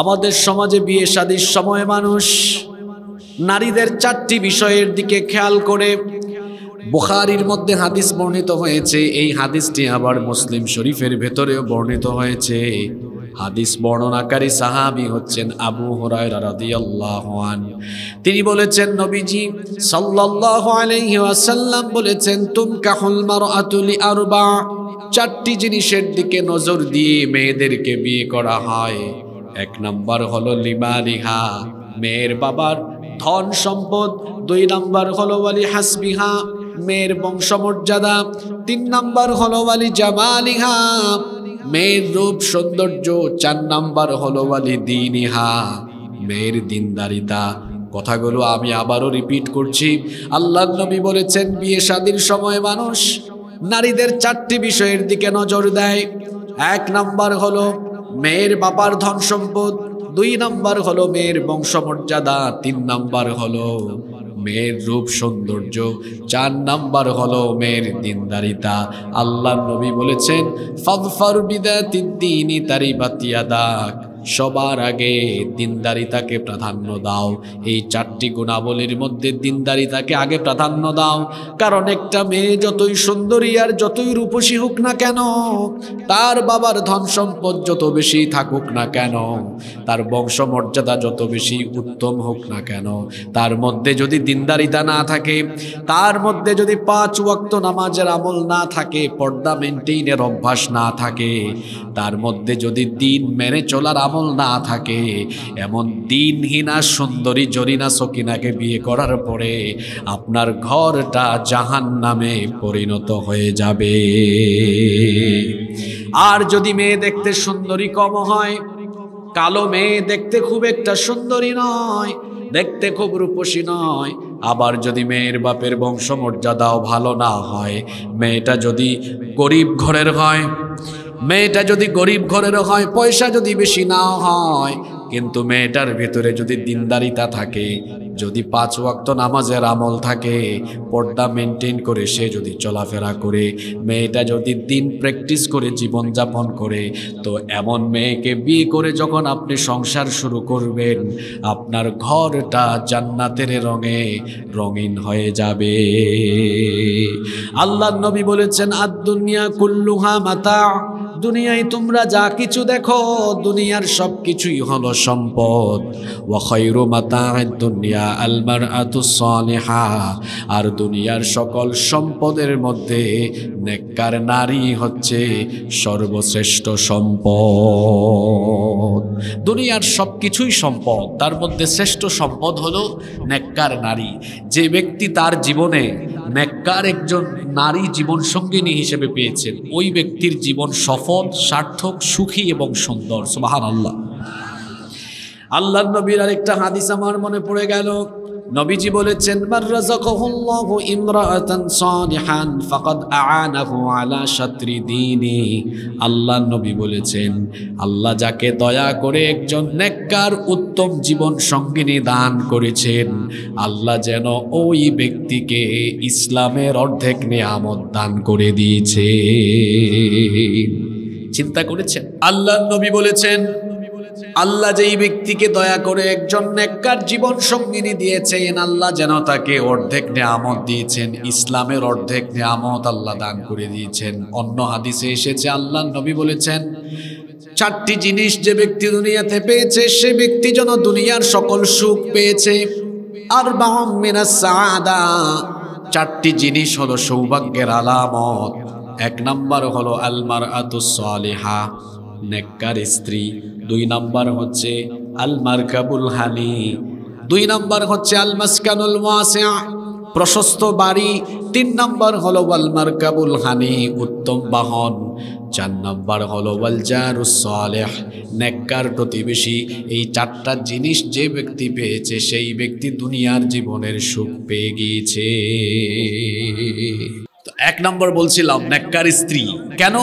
আমাদের সমাজে বিয়ে শাদির সময় মানুষ নারীদের চারটি বিষয়ের দিকে খেয়াল করে বুখারির মধ্যে হাদিস বর্ণিত হয়েছে এই হাদিসটি আবার মুসলিম শরীফের ভেতরেও বর্ণিত হয়েছে হাদিস বর্ণনাকারী সাহাবি হচ্ছেন আবু হরাইন তিনি বলেছেন নবীজি সাল্লাহ আলহিহাসাল্লাম বলেছেন তুম কাহুল মার আতুলি আরবা চারটি জিনিসের দিকে নজর দিয়ে মেয়েদেরকে বিয়ে করা হয় এক নম্বর হলো লিমালিহা মেয়ের বাবার ধন সম্পদ দুই নম্বর হলো বলি হাসবিহা মেয়ের বংশমর্যাদা তিন নম্বর হলো বলি জামালিহা মেয়ের রূপ সৌন্দর্য চার নম্বর হলো বলি দিনিহা মেয়ের দিনদারিতা কথাগুলো আমি আবারও রিপিট করছি আল্লাহ নবী বলেছেন বিয়ে স্বাধীন সময় মানুষ নারীদের চারটি বিষয়ের দিকে নজর দেয় এক নম্বর হলো মেয়ের বাবার ধন সম্পদ দুই নাম্বার হলো মেয়ের বংশমর্যাদা তিন নাম্বার হলো মেয়ের রূপ সৌন্দর্য চার নাম্বার হলো মেয়ের দিনদারিতা আল্লাহ নবী বলেছেন ফাদফার বিদা তিদ্দিনী তারি বাতিয়া দাগ সবার আগে দিনদারিতাকে প্রাধান্য দাও এই চারটি গুণাবলীর মধ্যে দিনদারিতাকে আগে প্রাধান্য দাও কারণ একটা মেয়ে যতই সুন্দরী আর যতই রূপসী হোক না কেন তার বাবার ধন সম্পদ যত বেশি থাকুক না কেন তার বংশমর্যাদা যত বেশি উত্তম হোক না কেন তার মধ্যে যদি দিনদারিতা না থাকে তার মধ্যে যদি পাঁচ ওয়াক্ত নামাজের আমল না থাকে পর্দা মেনটেইনের অভ্যাস না থাকে তার মধ্যে যদি দিন মেনে চলার আমল আমল না থাকে এমন দিনহীনা সুন্দরী জরিনা সকিনাকে বিয়ে করার পরে আপনার ঘরটা জাহান নামে পরিণত হয়ে যাবে আর যদি মেয়ে দেখতে সুন্দরী কম হয় কালো মেয়ে দেখতে খুব একটা সুন্দরী নয় দেখতে খুব রূপসী নয় আবার যদি মেয়ের বাপের বংশমর্যাদাও ভালো না হয় মেয়েটা যদি গরিব ঘরের হয় মেয়েটা যদি গরিব ঘরের হয় পয়সা যদি বেশি না হয় কিন্তু মেয়েটার ভেতরে যদি দিনদারিতা থাকে যদি পাঁচ ওয়াক্ত নামাজের আমল থাকে পর্দা মেনটেন করে সে যদি চলাফেরা করে মেয়েটা যদি দিন প্র্যাকটিস করে জীবনযাপন করে তো এমন মেয়েকে বিয়ে করে যখন আপনি সংসার শুরু করবেন আপনার ঘরটা জান্নাতের রঙে রঙিন হয়ে যাবে আল্লাহ নবী বলেছেন আদুনিয়া কুল্লুহা মাতা দুনিয়ায় তোমরা যা কিছু দেখো দুনিয়ার সব কিছুই হলো সম্পদ ওয়াখৈরু মাতা দুনিয়া আলমার আর দুনিয়ার সকল সম্পদের মধ্যে নেককার নারী হচ্ছে সর্বশ্রেষ্ঠ সম্পদ দুনিয়ার সব কিছুই সম্পদ তার মধ্যে শ্রেষ্ঠ সম্পদ হলো নেককার নারী যে ব্যক্তি তার জীবনে ম্যাক্কার একজন নারী জীবন সঙ্গিনী হিসেবে পেয়েছেন ওই ব্যক্তির জীবন সফল সার্থক সুখী এবং সুন্দর সুবাহান আল্লাহ আল্লাহ নবীর আরেকটা হাদিস আমার মনে পড়ে গেল নবীজি বলেছেন মাররাযাকাহুল্লাহু ইমরাআতান সালিহান ফাকাদ আআনাহু আলা শাতরি দীনি আল্লাহ নবী বলেছেন আল্লাহ যাকে দয়া করে একজন নেককার উত্তম জীবন সঙ্গিনী দান করেছেন আল্লাহ যেন ওই ব্যক্তিকে ইসলামের অর্ধেক নিয়ামত দান করে দিয়েছে চিন্তা করেছেন আল্লাহ নবী বলেছেন আল্লাহ যেই ব্যক্তিকে দয়া করে একজন নেককার জীবন সঙ্গিনী দিয়েছেন আল্লাহ যেন তাকে অর্ধেক নেয়ামত দিয়েছেন ইসলামের অর্ধেক নেয়ামত আল্লাহ দান করে দিয়েছেন অন্য হাদিসে এসেছে আল্লাহ নবী বলেছেন চারটি জিনিস যে ব্যক্তি দুনিয়াতে পেয়েছে সে ব্যক্তি যেন দুনিয়ার সকল সুখ পেয়েছে আর বাহমিনা সাদা চারটি জিনিস হলো সৌভাগ্যের আলামত এক নম্বর হলো আলমার আতুসালিহা নেককার স্ত্রী দুই নাম্বার হচ্ছে আল মারকাবুল হানি দুই নাম্বার হচ্ছে আল মাসকানুল ওয়াসিয়া প্রশস্ত বাড়ি তিন নম্বর হলো আল মারকাবুল হানি উত্তম বাহন চার নম্বর হলো ওয়াল জারুসলেহ নেককার প্রতিবেশী এই চারটা জিনিস যে ব্যক্তি পেয়েছে সেই ব্যক্তি দুনিয়ার জীবনের সুখ পেয়ে গিয়েছে এক নম্বর বলছিলাম ন্যাক্কার স্ত্রী কেন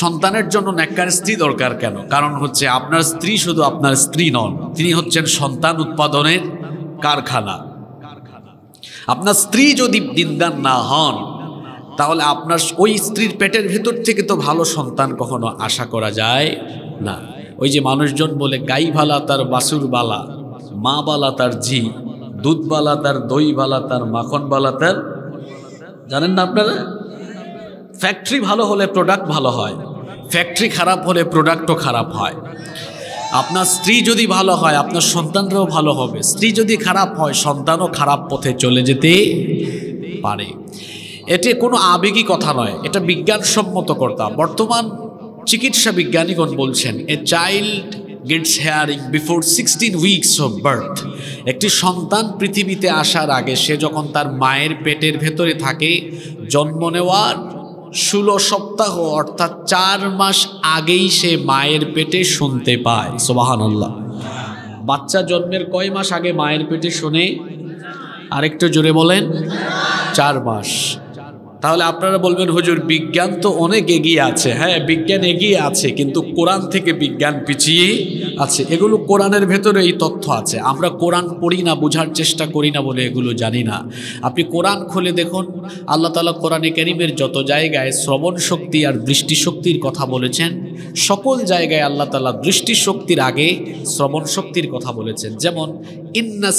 সন্তানের জন্য ন্যাক্কার স্ত্রী দরকার কেন কারণ হচ্ছে আপনার স্ত্রী শুধু আপনার স্ত্রী নন তিনি হচ্ছেন সন্তান উৎপাদনের কারখানা আপনার স্ত্রী যদি দিনদান না হন তাহলে আপনার ওই স্ত্রীর পেটের ভেতর থেকে তো ভালো সন্তান কখনো আশা করা যায় না ওই যে মানুষজন বলে ভালা তার বাসুর বালা মা বালা তার ঝি দুধবালা তার বালা তার মাখনবালা তার জানেন না আপনারা ফ্যাক্টরি ভালো হলে প্রোডাক্ট ভালো হয় ফ্যাক্টরি খারাপ হলে প্রোডাক্টও খারাপ হয় আপনার স্ত্রী যদি ভালো হয় আপনার সন্তানরাও ভালো হবে স্ত্রী যদি খারাপ হয় সন্তানও খারাপ পথে চলে যেতে পারে এটি কোনো আবেগী কথা নয় এটা বিজ্ঞানসম্মত কর্তা বর্তমান চিকিৎসা বিজ্ঞানীগণ বলছেন a child gets hearing before sixteen weeks of birth একটি সন্তান পৃথিবীতে আসার আগে সে যখন তার মায়ের পেটের ভেতরে থাকে জন্ম নেওয়ার ষোলো সপ্তাহ অর্থাৎ চার মাস আগেই সে মায়ের পেটে শুনতে পায় সোবাহান্লাহ বাচ্চা জন্মের কয় মাস আগে মায়ের পেটে শোনে আরেকটু জোরে বলেন চার মাস তাহলে আপনারা বলবেন হুজুর বিজ্ঞান তো অনেক এগিয়ে আছে হ্যাঁ বিজ্ঞান এগিয়ে আছে কিন্তু কোরআন থেকে বিজ্ঞান পিছিয়ে আছে এগুলো কোরআনের ভেতরে এই তথ্য আছে আমরা কোরআন পড়ি না বোঝার চেষ্টা করি না বলে এগুলো জানি না আপনি কোরআন খুলে দেখুন আল্লাহ তালা কোরআনে কেরিমের যত জায়গায় শ্রবণ শক্তি আর দৃষ্টিশক্তির কথা বলেছেন সকল জায়গায় আল্লাহ তালা দৃষ্টিশক্তির আগে শ্রবণ শক্তির কথা বলেছেন যেমন ইন্না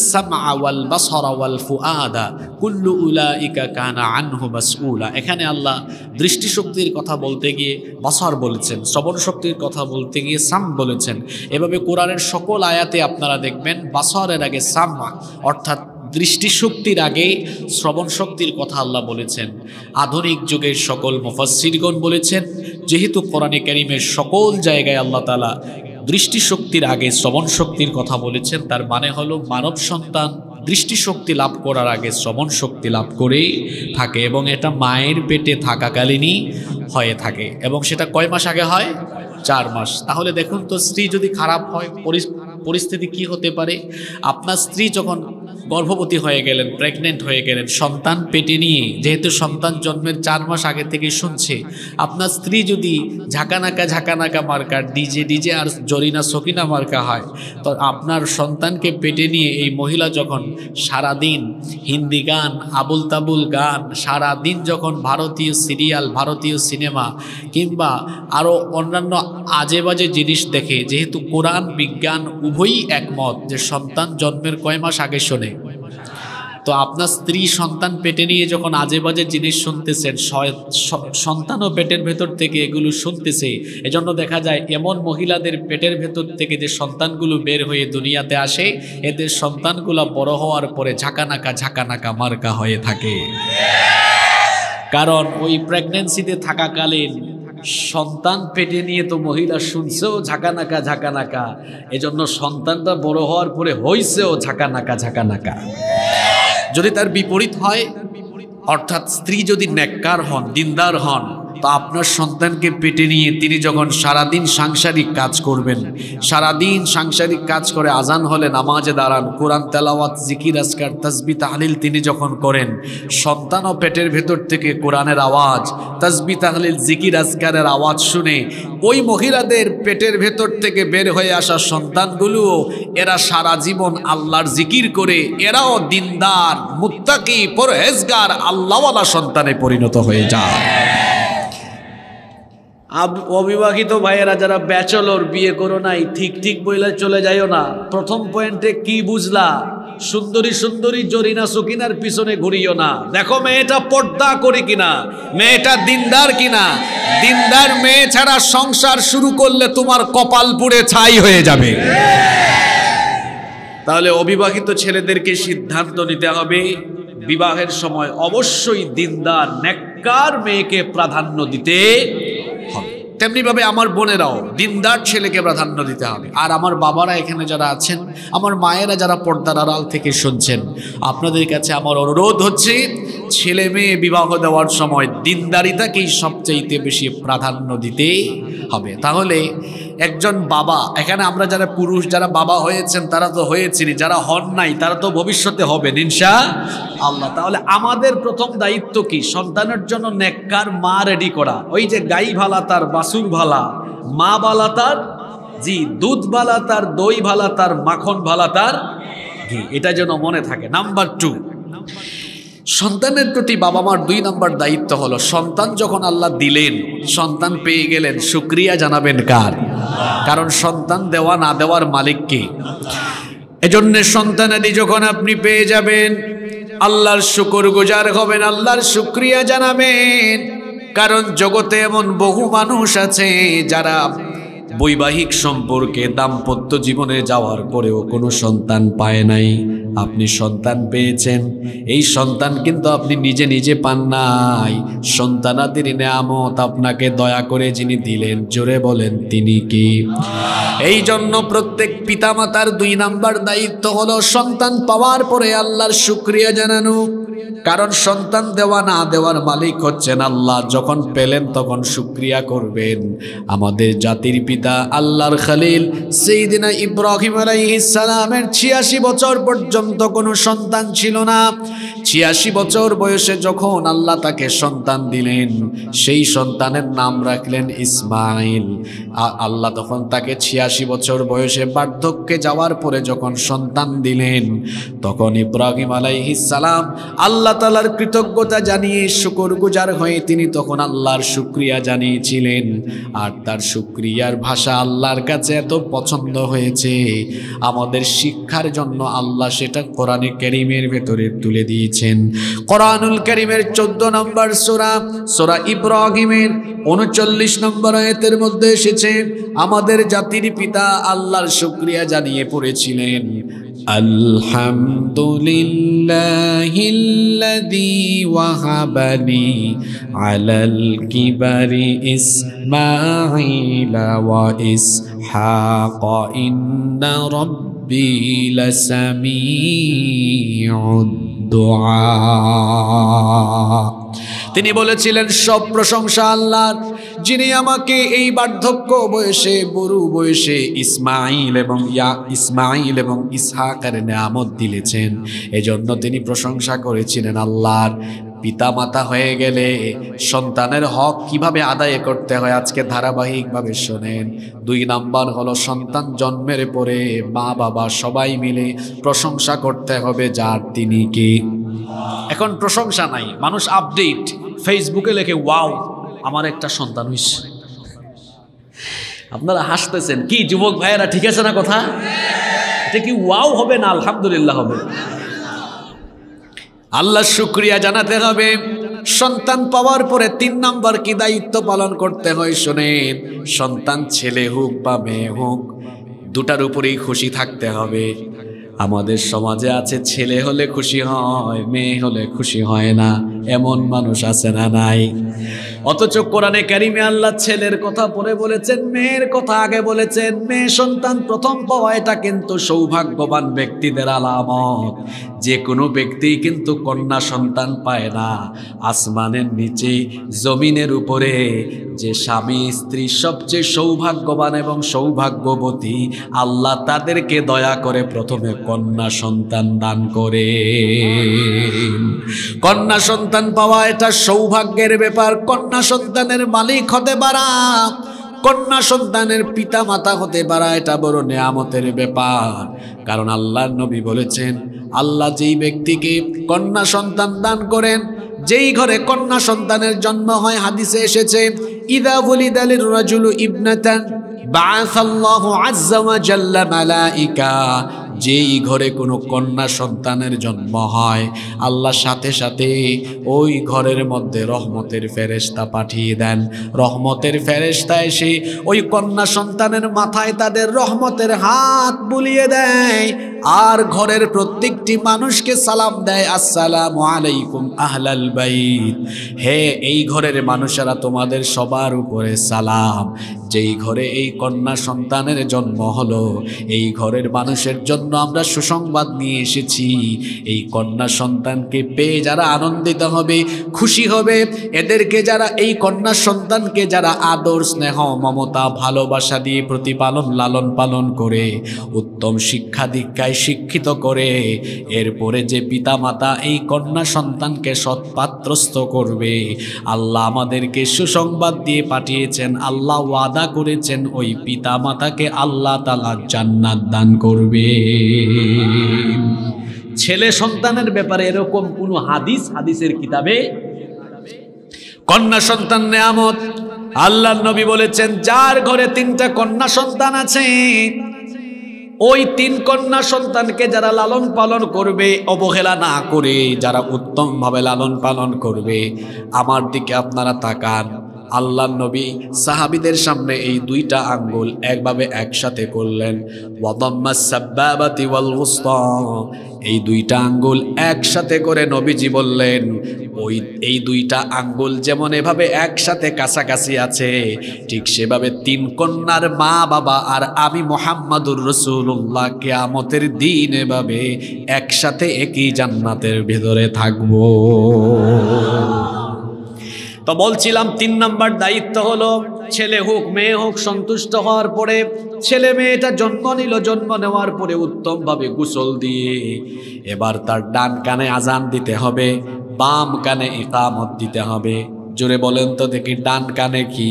আওয়াল বা সরাওয়াল ফু আদা কুল্লু উলা ইকা কানা আনহু মাসউল মাকুলা এখানে আল্লাহ দৃষ্টিশক্তির কথা বলতে গিয়ে বাসার বলেছেন শ্রবণ শক্তির কথা বলতে গিয়ে সাম বলেছেন এভাবে কোরআনের সকল আয়াতে আপনারা দেখবেন বাসারের আগে সাম্মা অর্থাৎ দৃষ্টিশক্তির আগে শ্রবণ শক্তির কথা আল্লাহ বলেছেন আধুনিক যুগের সকল মুফাসিরগণ বলেছেন যেহেতু কোরআনে করিমের সকল জায়গায় আল্লাহ তালা দৃষ্টিশক্তির আগে শ্রবণ শক্তির কথা বলেছেন তার মানে হলো মানব সন্তান দৃষ্টিশক্তি লাভ করার আগে শ্রবণ শক্তি লাভ করেই থাকে এবং এটা মায়ের পেটে থাকাকালীনই হয়ে থাকে এবং সেটা কয় মাস আগে হয় চার মাস তাহলে দেখুন তো স্ত্রী যদি খারাপ হয় পরিস্থিতি কি হতে পারে আপনার স্ত্রী যখন গর্ভবতী হয়ে গেলেন প্রেগনেন্ট হয়ে গেলেন সন্তান পেটে নিয়ে যেহেতু সন্তান জন্মের চার মাস আগে থেকে শুনছে আপনার স্ত্রী যদি ঝাঁকানাকা ঝাঁকানাকা মার্কা ডিজে ডিজে আর জরিনা সকিনা মার্কা হয় তো আপনার সন্তানকে পেটে নিয়ে এই মহিলা যখন সারাদিন হিন্দি গান আবুল তাবুল গান সারাদিন যখন ভারতীয় সিরিয়াল ভারতীয় সিনেমা কিংবা আরও অন্যান্য আজে বাজে জিনিস দেখে যেহেতু কোরআন বিজ্ঞান উভয়ই একমত যে সন্তান জন্মের কয় মাস আগে শোনে তো আপনার স্ত্রী সন্তান পেটে নিয়ে যখন আজে বাজে জিনিস শুনতেছেন সন্তান ও পেটের ভেতর থেকে এগুলো শুনতেছে এজন্য দেখা যায় এমন মহিলাদের পেটের ভেতর থেকে যে সন্তানগুলো বের হয়ে দুনিয়াতে আসে এদের সন্তানগুলো বড় হওয়ার পরে ঝাঁকানাকা ঝাঁকানাকা মার্কা হয়ে থাকে কারণ ওই প্রেগনেন্সিতে থাকাকালীন সন্তান পেটে নিয়ে তো মহিলা শুনছেও ঝাঁকানাকা ঝাঁকানাকা এজন্য সন্তানটা বড় হওয়ার পরে হইছেও ঝাঁকানাকা ঝাঁকানাকা যদি তার বিপরীত হয় অর্থাৎ স্ত্রী যদি ন্যাক্কার হন দিনদার হন তা আপনার সন্তানকে পেটে নিয়ে তিনি যখন সারাদিন সাংসারিক কাজ করবেন সারাদিন সাংসারিক কাজ করে আজান হলে নামাজে দাঁড়ান কোরআন তেলাওয়াত জিকির আসকার তসবি তাহলিল তিনি যখন করেন সন্তানও পেটের ভেতর থেকে কোরআনের আওয়াজ তসবি তাহলিল জিকির আসকারের আওয়াজ শুনে ওই মহিলাদের পেটের ভেতর থেকে বের হয়ে আসা সন্তানগুলোও এরা সারা জীবন আল্লাহর জিকির করে এরাও দিনদার মুত্তাকি পরহেজগার আল্লাহওয়ালা সন্তানে পরিণত হয়ে যায় অবিবাহিত ভাইয়েরা যারা ব্যাচলর বিয়ে করো নাই ঠিক ঠিক বইলে চলে যাইও না প্রথম পয়েন্টে কি বুঝলা সুন্দরী সুন্দরী জরিনা সুকিনার পিছনে ঘুরিও না দেখো মেয়েটা পর্দা করে কিনা মেয়েটা দিনদার কিনা দিনদার মেয়ে ছাড়া সংসার শুরু করলে তোমার কপাল পুড়ে ছাই হয়ে যাবে তাহলে অবিবাহিত ছেলেদেরকে সিদ্ধান্ত নিতে হবে বিবাহের সময় অবশ্যই দিনদার নেককার মেয়েকে প্রাধান্য দিতে তেমনিভাবে আমার বোনেরাও দিনদার ছেলেকে প্রাধান্য দিতে হবে আর আমার বাবারা এখানে যারা আছেন আমার মায়েরা যারা পর্দার আড়াল থেকে শুনছেন আপনাদের কাছে আমার অনুরোধ হচ্ছে ছেলে মেয়ে বিবাহ দেওয়ার সময় দিনদারিতাকেই সবচাইতে বেশি প্রাধান্য দিতে হবে তাহলে একজন বাবা এখানে আমরা যারা পুরুষ যারা বাবা হয়েছেন তারা তো হয়েছেন যারা হন নাই তারা তো ভবিষ্যতে হবে ইনশা আল্লাহ তাহলে আমাদের প্রথম দায়িত্ব কি সন্তানের জন্য নেককার মা রেডি করা ওই যে গাই ভালা তার বাসুর ভালা মা ভালা তার জি দুধ ভালা তার দই ভালা তার মাখন ভালা তার ঘি এটা যেন মনে থাকে নাম্বার টু সন্তানের প্রতি বাবা মার দুই নাম্বার দায়িত্ব হলো সন্তান যখন আল্লাহ দিলেন সন্তান পেয়ে গেলেন শুক্রিয়া জানাবেন কার কারণ সন্তান দেওয়া না দেওয়ার মালিককে এজন্য সন্তানাদি যখন আপনি পেয়ে যাবেন আল্লাহর শুকুর গুজার হবেন আল্লাহর শুক্রিয়া জানাবেন কারণ জগতে এমন বহু মানুষ আছে যারা বৈবাহিক সম্পর্কে দাম্পত্য জীবনে যাওয়ার পরেও কোনো সন্তান পায় নাই আপনি সন্তান পেয়েছেন এই সন্তান কিন্তু আপনি নিজে নিজে পান নাই সন্তানাদির নেয়ামত আপনাকে দয়া করে যিনি দিলেন জোরে বলেন তিনি কি এই জন্য প্রত্যেক পিতামাতার দুই নাম্বার দায়িত্ব হলো সন্তান পাওয়ার পরে আল্লাহর শুক্রিয়া জানানো কারণ সন্তান দেওয়া না দেওয়ার মালিক হচ্ছেন আল্লাহ যখন পেলেন তখন শুক্রিয়া করবেন আমাদের জাতির পিতা পিতা আল্লাহর খালিল সেই দিনে ইব্রাহিম আলাইসালামের ছিয়াশি বছর পর্যন্ত কোনো সন্তান ছিল না ছিয়াশি বছর বয়সে যখন আল্লাহ তাকে সন্তান দিলেন সেই সন্তানের নাম রাখলেন ইসমাইল আল্লাহ তখন তাকে ছিয়াশি বছর বয়সে বার্ধক্যে যাওয়ার পরে যখন সন্তান দিলেন তখন ইব্রাহিম আলাইহিসালাম আল্লাহ তালার কৃতজ্ঞতা জানিয়ে শুকর গুজার হয়ে তিনি তখন আল্লাহর শুক্রিয়া জানিয়েছিলেন আর তার শুক্রিয়ার ভাষা ভাষা আল্লাহর কাছে এত পছন্দ হয়েছে আমাদের শিক্ষার জন্য আল্লাহ সেটা কোরআনে করিমের ভেতরে তুলে দিয়েছেন কোরআনুল করিমের চোদ্দ নম্বর সোরা সোরা ইব্রাহিমের উনচল্লিশ নম্বর আয়তের মধ্যে এসেছে আমাদের জাতির পিতা আল্লাহর শুক্রিয়া জানিয়ে পড়েছিলেন الحمد لله الذي وهب لي على الكبر إسماعيل وإسحاق إن ربي لسميع الدعاء তিনি বলেছিলেন সব প্রশংসা আল্লাহর যিনি আমাকে এই বার্ধক্য বয়সে বরু বয়সে ইসমাইল এবং ইয়া ইসমাইল এবং ইসহাকের নামত দিলেছেন এজন্য তিনি প্রশংসা করেছিলেন আল্লাহর পিতা মাতা হয়ে গেলে সন্তানের হক কিভাবে আদায় করতে হয় আজকে ধারাবাহিকভাবে শোনেন দুই নাম্বার হলো সন্তান জন্মের পরে মা বাবা সবাই মিলে প্রশংসা করতে হবে যার তিনি কি এখন প্রশংসা নাই মানুষ আপডেট ফেসবুকে লেখে ওয়াও আমার একটা সন্তান হয়েছে আপনারা হাসতেছেন কি যুবক ভাইয়েরা ঠিক আছে না কথা এটা কি ওয়াও হবে না আলহামদুলিল্লাহ হবে আল্লাহ শুক্রিয়া জানাতে হবে সন্তান পাওয়ার পরে তিন নম্বর কি দায়িত্ব পালন করতে হয় শোনেন সন্তান ছেলে হোক বা মেয়ে হোক দুটার উপরেই খুশি থাকতে হবে আমাদের সমাজে আছে ছেলে হলে খুশি হয় মেয়ে হলে খুশি হয় না এমন মানুষ আছে না নাই অথচ কোরআনে কারিমে আল্লাহ ছেলের কথা পরে বলেছেন মেয়ের কথা আগে বলেছেন মেয়ে সন্তান প্রথম পাওয়া এটা কিন্তু সৌভাগ্যবান ব্যক্তিদের আলামত যে কোনো ব্যক্তি কিন্তু কন্যা সন্তান পায় না আসমানের নিচে জমিনের উপরে যে স্বামী স্ত্রী সবচেয়ে সৌভাগ্যবান এবং সৌভাগ্যবতী আল্লাহ তাদেরকে দয়া করে প্রথমে কন্যা সন্তান দান করে কন্যা সন্তান সন্তান পাওয়া এটা সৌভাগ্যের ব্যাপার কন্যা সন্তানের মালিক হতে পারা কন্যা সন্তানের পিতা মাতা হতে পারা এটা বড় নেয়ামতের ব্যাপার কারণ আল্লাহ নবী বলেছেন আল্লাহ যেই ব্যক্তিকে কন্যা সন্তান দান করেন যেই ঘরে কন্যা সন্তানের জন্ম হয় হাদিসে এসেছে ইদা বলি দালির রাজুল ইবনাতান বাআসাল্লাহু আজ্জা জাল্লা মালাইকা যেই ঘরে কোনো কন্যা সন্তানের জন্ম হয় আল্লাহ সাথে সাথে ওই ঘরের মধ্যে রহমতের ফেরেস্তা পাঠিয়ে দেন রহমতের ফেরেস্তা এসে ওই কন্যা সন্তানের মাথায় তাদের রহমতের হাত বুলিয়ে দেয় আর ঘরের প্রত্যেকটি মানুষকে সালাম দেয় আসসালাম আলাইকুম আহলাল বাইত হে এই ঘরের মানুষেরা তোমাদের সবার উপরে সালাম যেই ঘরে এই কন্যা সন্তানের জন্ম হলো এই ঘরের মানুষের জন্য আমরা সুসংবাদ নিয়ে এসেছি এই কন্যা সন্তানকে পেয়ে যারা আনন্দিত হবে খুশি হবে এদেরকে যারা এই কন্যা সন্তানকে যারা আদর স্নেহ মমতা ভালোবাসা দিয়ে প্রতিপালন লালন পালন করে উত্তম শিক্ষা দীক্ষায় শিক্ষিত করে এরপরে যে পিতা মাতা এই কন্যা সন্তানকে সৎপাত্রস্থ করবে আল্লাহ আমাদেরকে সুসংবাদ দিয়ে পাঠিয়েছেন আল্লাহ ওয়াদা ওয়াদা করেছেন ওই পিতা মাতাকে আল্লাহ তালা জান্নাত দান করবে ছেলে সন্তানের ব্যাপারে এরকম কোন হাদিস হাদিসের কিতাবে কন্যা সন্তান নেয়ামত আল্লাহ নবী বলেছেন যার ঘরে তিনটা কন্যা সন্তান আছে ওই তিন কন্যা সন্তানকে যারা লালন পালন করবে অবহেলা না করে যারা উত্তমভাবে লালন পালন করবে আমার দিকে আপনারা তাকান আল্লাহ নবী সাহাবিদের সামনে এই দুইটা আঙ্গুল একভাবে একসাথে করলেন এই দুইটা আঙ্গুল একসাথে করে নবীজি বললেন ওই এই দুইটা আঙ্গুল যেমন এভাবে একসাথে কাছাকাছি আছে ঠিক সেভাবে তিন কন্যার মা বাবা আর আমি মোহাম্মদুর রসুল্লাহ কেয়ামতের দিন এভাবে একসাথে একই জান্নাতের ভেতরে থাকবো তো বলছিলাম তিন নাম্বার দায়িত্ব হলো ছেলে হোক মেয়ে হোক সন্তুষ্ট হওয়ার পরে ছেলে মেয়েটা জন্ম নিল জন্ম নেওয়ার পরে উত্তমভাবে গুসল দিয়ে এবার তার ডান কানে আজান দিতে হবে বাম কানে ইকামত দিতে হবে জোরে বলেন তো দেখি ডান কানে কি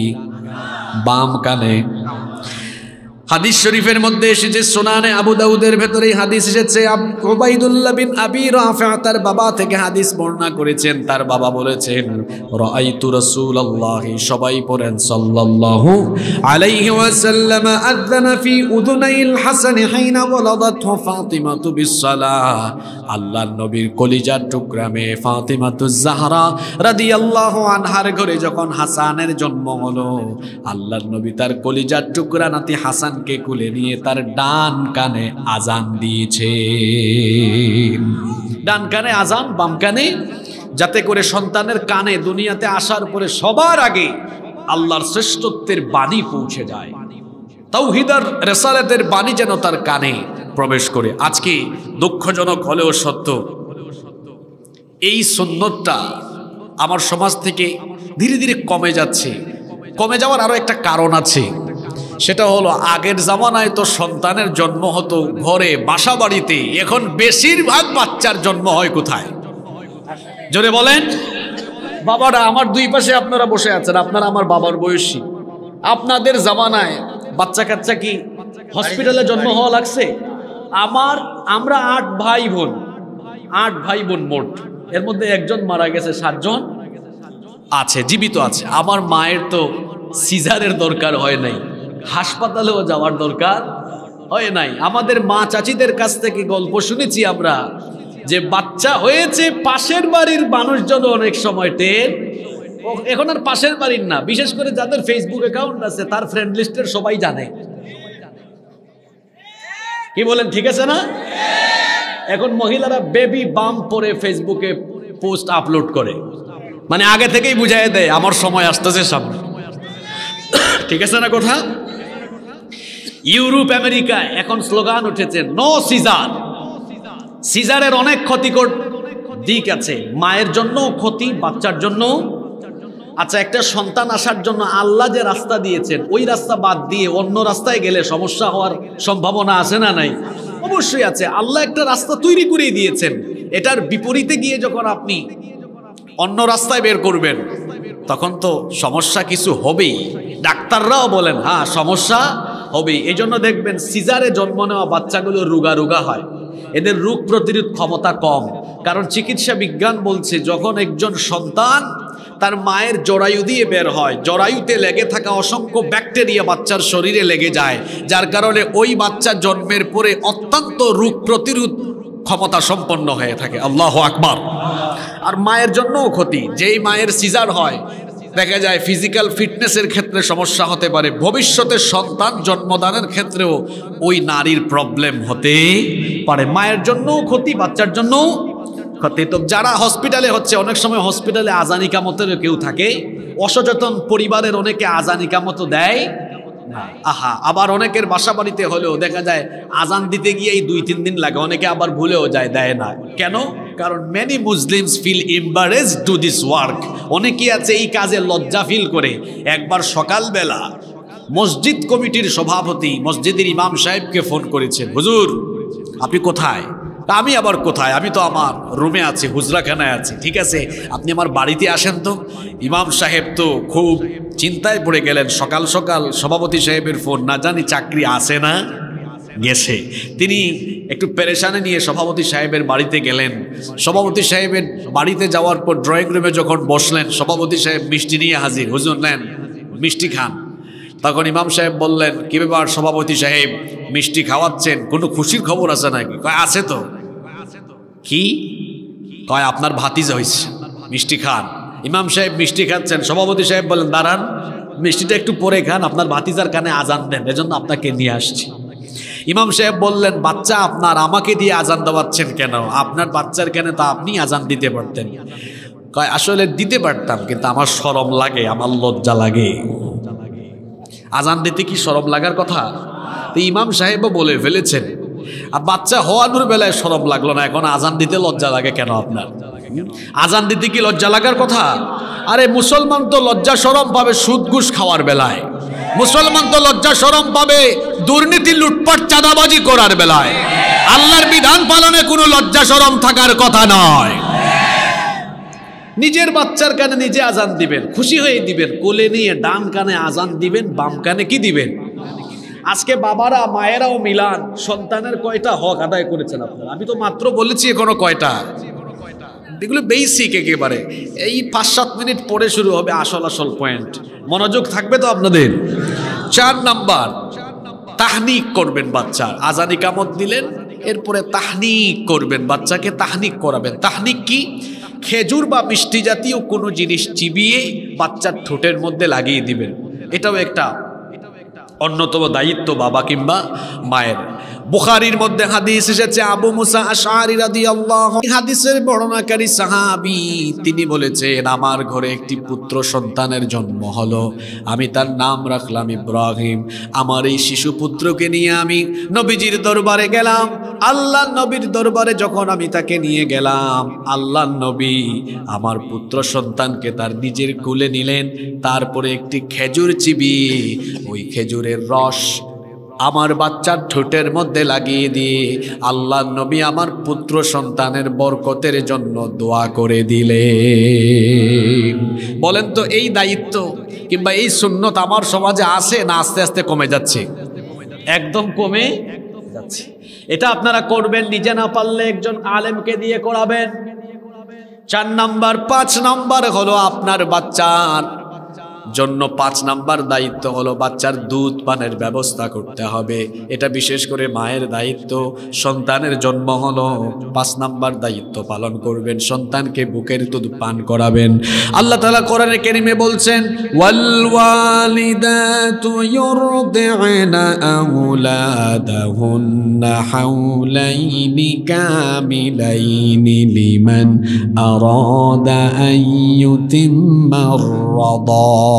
বাম কানে হাদিস শরীফের মধ্যে এসেছে সোনানে আবু দাউদের ভেতরে হাদিস এসেছে ওবাইদুল্লাহ বিন তার বাবা থেকে হাদিস বর্ণনা করেছেন তার বাবা বলেছেন রাআইতু সবাই পড়েন সাল্লাল্লাহু আলাইহি ওয়াসাল্লাম ফি উযুনাইল হাসান বিসসালাহ আল্লাহর নবীর কলিজার টুকরা মেয়ে জাহরা রাদিয়াল্লাহু আনহার ঘরে যখন হাসানের জন্ম হলো আল্লাহর নবী তার কলিজার টুকরা নাতি হাসান সন্তানকে কুলে নিয়ে তার ডান কানে আজান দিয়েছে ডান কানে আজান বাম কানে যাতে করে সন্তানের কানে দুনিয়াতে আসার পরে সবার আগে আল্লাহর শ্রেষ্ঠত্বের বাণী পৌঁছে যায় তৌহিদার রেসালাতের বাণী যেন তার কানে প্রবেশ করে আজকে দুঃখজনক হলেও সত্য এই সুন্দরটা আমার সমাজ থেকে ধীরে ধীরে কমে যাচ্ছে কমে যাওয়ার আরও একটা কারণ আছে সেটা হলো আগের জামানায় তো সন্তানের জন্ম হতো ঘরে বাসা বাড়িতে এখন বেশিরভাগ বাচ্চার জন্ম হয় কোথায় জোরে বলেন বাবারা আমার দুই পাশে আপনারা বসে আছেন আপনারা আমার বাবার বয়সী আপনাদের জামানায় বাচ্চা কাচ্চা কি হসপিটালে জন্ম হওয়া লাগছে আমার আমরা আট ভাই বোন আট ভাই বোন মোট এর মধ্যে একজন মারা গেছে সাতজন আছে জীবিত আছে আমার মায়ের তো সিজারের দরকার হয় নাই হাসপাতালেও যাওয়ার দরকার হয় নাই আমাদের মা চাচিদের কাছ থেকে গল্প শুনেছি আমরা যে বাচ্চা হয়েছে পাশের বাড়ির মানুষজন অনেক সময় টের এখন আর পাশের বাড়ির না বিশেষ করে যাদের ফেসবুক অ্যাকাউন্ট আছে তার ফ্রেন্ড লিস্টের সবাই জানে কি বলেন ঠিক আছে না এখন মহিলারা বেবি বাম পরে ফেসবুকে পোস্ট আপলোড করে মানে আগে থেকেই বুঝাই দেয় আমার সময় আসতেছে সামনে ঠিক আছে না কথা ইউরোপ আমেরিকায় এখন স্লোগান উঠেছে নো সিজার সিজারের অনেক ক্ষতিকর দিক আছে মায়ের জন্য ক্ষতি বাচ্চার জন্য আচ্ছা একটা সন্তান আসার জন্য আল্লাহ যে রাস্তা দিয়েছেন ওই রাস্তা বাদ দিয়ে অন্য রাস্তায় গেলে সমস্যা হওয়ার সম্ভাবনা আছে না নাই অবশ্যই আছে আল্লাহ একটা রাস্তা তৈরি করেই দিয়েছেন এটার বিপরীতে গিয়ে যখন আপনি অন্য রাস্তায় বের করবেন তখন তো সমস্যা কিছু হবেই ডাক্তাররাও বলেন হ্যাঁ সমস্যা হবে এই জন্য দেখবেন সিজারে জন্ম নেওয়া বাচ্চাগুলো রোগা রোগা হয় এদের রোগ প্রতিরোধ ক্ষমতা কম কারণ চিকিৎসা বিজ্ঞান বলছে যখন একজন সন্তান তার মায়ের জরায়ু দিয়ে বের হয় জরায়ুতে লেগে থাকা অসংখ্য ব্যাকটেরিয়া বাচ্চার শরীরে লেগে যায় যার কারণে ওই বাচ্চা জন্মের পরে অত্যন্ত রোগ প্রতিরোধ ক্ষমতা সম্পন্ন হয়ে থাকে আল্লাহ আকবার আর মায়ের জন্যও ক্ষতি যেই মায়ের সিজার হয় দেখা যায় ফিজিক্যাল ফিটনেসের ক্ষেত্রে সমস্যা হতে পারে ভবিষ্যতে সন্তান জন্মদানের ক্ষেত্রেও ওই নারীর প্রবলেম হতে পারে মায়ের জন্যও ক্ষতি বাচ্চার জন্যও ক্ষতি তো যারা হসপিটালে হচ্ছে অনেক সময় হসপিটালে আজানি কামতেরও কেউ থাকে অসচেতন পরিবারের অনেকে আজানি কামতো দেয় আহা আবার অনেকের বাসা বাড়িতে হলেও দেখা যায় আজান দিতে গিয়েই দুই তিন দিন লাগে অনেকে আবার ভুলেও যায় দেয় না কেন কারণ many Muslims feel embarrass to this work অনেকেই আছে এই কাজে লজ্জা ফিল করে একবার সকালবেলা মসজিদ কমিটির সভাপতি মসজিদের ইমাম সাহেবকে ফোন করেছেন হুজুর আপনি কোথায় আমি আবার কোথায় আমি তো আমার রুমে আছি হুজরাখানায় আছি ঠিক আছে আপনি আমার বাড়িতে আসেন তো ইমাম সাহেব তো খুব চিন্তায় পড়ে গেলেন সকাল সকাল সভাপতি সাহেবের ফোন না জানি চাকরি আসে না গেছে তিনি একটু পেরেশানে নিয়ে সভাপতি সাহেবের বাড়িতে গেলেন সভাপতি সাহেবের বাড়িতে যাওয়ার পর ড্রয়িং রুমে যখন বসলেন সভাপতি সাহেব মিষ্টি নিয়ে হাজির হুজুর নেন মিষ্টি খান তখন ইমাম সাহেব বললেন কি ব্যাপার সভাপতি সাহেব মিষ্টি খাওয়াচ্ছেন কোনো খুশির খবর আছে নাকি কয় আছে তো কি কয় আপনার ভাতিজা হয়েছে মিষ্টি খান ইমাম সাহেব মিষ্টি খাচ্ছেন সভাপতি সাহেব বলেন দাঁড়ান মিষ্টিটা একটু পরে খান আপনার ভাতিজার কানে আজান দেন এজন্য আপনাকে নিয়ে আসছি ইমাম সাহেব বললেন বাচ্চা আপনার আমাকে দিয়ে আজান দেওয়াচ্ছেন কেন আপনার বাচ্চার কেন তা আপনি আজান দিতে পারতেন কয় আসলে দিতে পারতাম কিন্তু আমার সরম লাগে আমার লজ্জা লাগে আজান দিতে কি সরম লাগার কথা তো ইমাম সাহেবও বলে ফেলেছেন আর বাচ্চা হওয়ানোর বেলায় সরম লাগলো না এখন আজান দিতে লজ্জা লাগে কেন আপনার আজান দিতে কি লজ্জা লাগার কথা আরে মুসলমান তো লজ্জা সরম পাবে সুদ খাওয়ার বেলায় মুসলমান তো লজ্জা সরম পাবে দুর্নীতি লুটপাট চাঁদাবাজি করার বেলায় আল্লাহর বিধান পালনে কোনো লজ্জা সরম থাকার কথা নয় নিজের বাচ্চার কানে নিজে আজান দিবেন খুশি হয়ে দিবেন কোলে নিয়ে ডান কানে আজান দিবেন বাম কানে কি দিবেন আজকে বাবারা মায়েরাও মিলান সন্তানের কয়টা হক আদায় করেছেন আপনারা আমি তো মাত্র বলেছি এখনো কয়টা এগুলো বেসিক একেবারে এই পাঁচ সাত মিনিট পরে শুরু হবে আসল আসল পয়েন্ট মনোযোগ থাকবে তো আপনাদের চার নাম্বার তাহনিক করবেন বাচ্চার আজানি কামত দিলেন এরপরে তাহনিক করবেন বাচ্চাকে তাহনিক করাবেন তাহনিক কি খেজুর বা মিষ্টি জাতীয় কোনো জিনিস চিবিয়ে বাচ্চার ঠোঁটের মধ্যে লাগিয়ে দিবেন এটাও একটা অন্যতম দায়িত্ব বাবা কিংবা মায়ের বুখারির মধ্যে হাদিস এসেছে আবু মুসা আশারি রাদিয়াল্লাহু হাদিসের বর্ণনাকারী সাহাবী তিনি বলেছেন আমার ঘরে একটি পুত্র সন্তানের জন্ম হলো আমি তার নাম রাখলাম ইব্রাহিম আমার এই শিশু পুত্রকে নিয়ে আমি নবীজির দরবারে গেলাম আল্লাহ নবীর দরবারে যখন আমি তাকে নিয়ে গেলাম আল্লাহ নবী আমার পুত্র সন্তানকে তার নিজের কুলে নিলেন তারপরে একটি খেজুর চিবি ওই খেজুরের রস আমার বাচ্চার ঠোঁটের মধ্যে লাগিয়ে দিয়ে আল্লাহ নবী আমার পুত্র সন্তানের বরকতের জন্য দোয়া করে দিলে বলেন তো এই দায়িত্ব কিংবা এই সুন্নত আমার সমাজে আসে না আস্তে আস্তে কমে যাচ্ছে একদম কমে যাচ্ছে এটা আপনারা করবেন নিজে না পারলে একজন আলেমকে দিয়ে করাবেন চার নাম্বার পাঁচ নাম্বার হলো আপনার বাচ্চার জন্য পাঁচ নাম্বার দায়িত্ব হলো বাচ্চার দুধ পানের ব্যবস্থা করতে হবে এটা বিশেষ করে মায়ের দায়িত্ব সন্তানের জন্ম হলো পাঁচ নাম্বার দায়িত্ব পালন করবেন সন্তানকে বুকের দুধ পান করাবেন আল্লাহ তালা কোরআনে কেরিমে বলছেন লিমান আরাদা আন ইউতিম্মা الرضاعه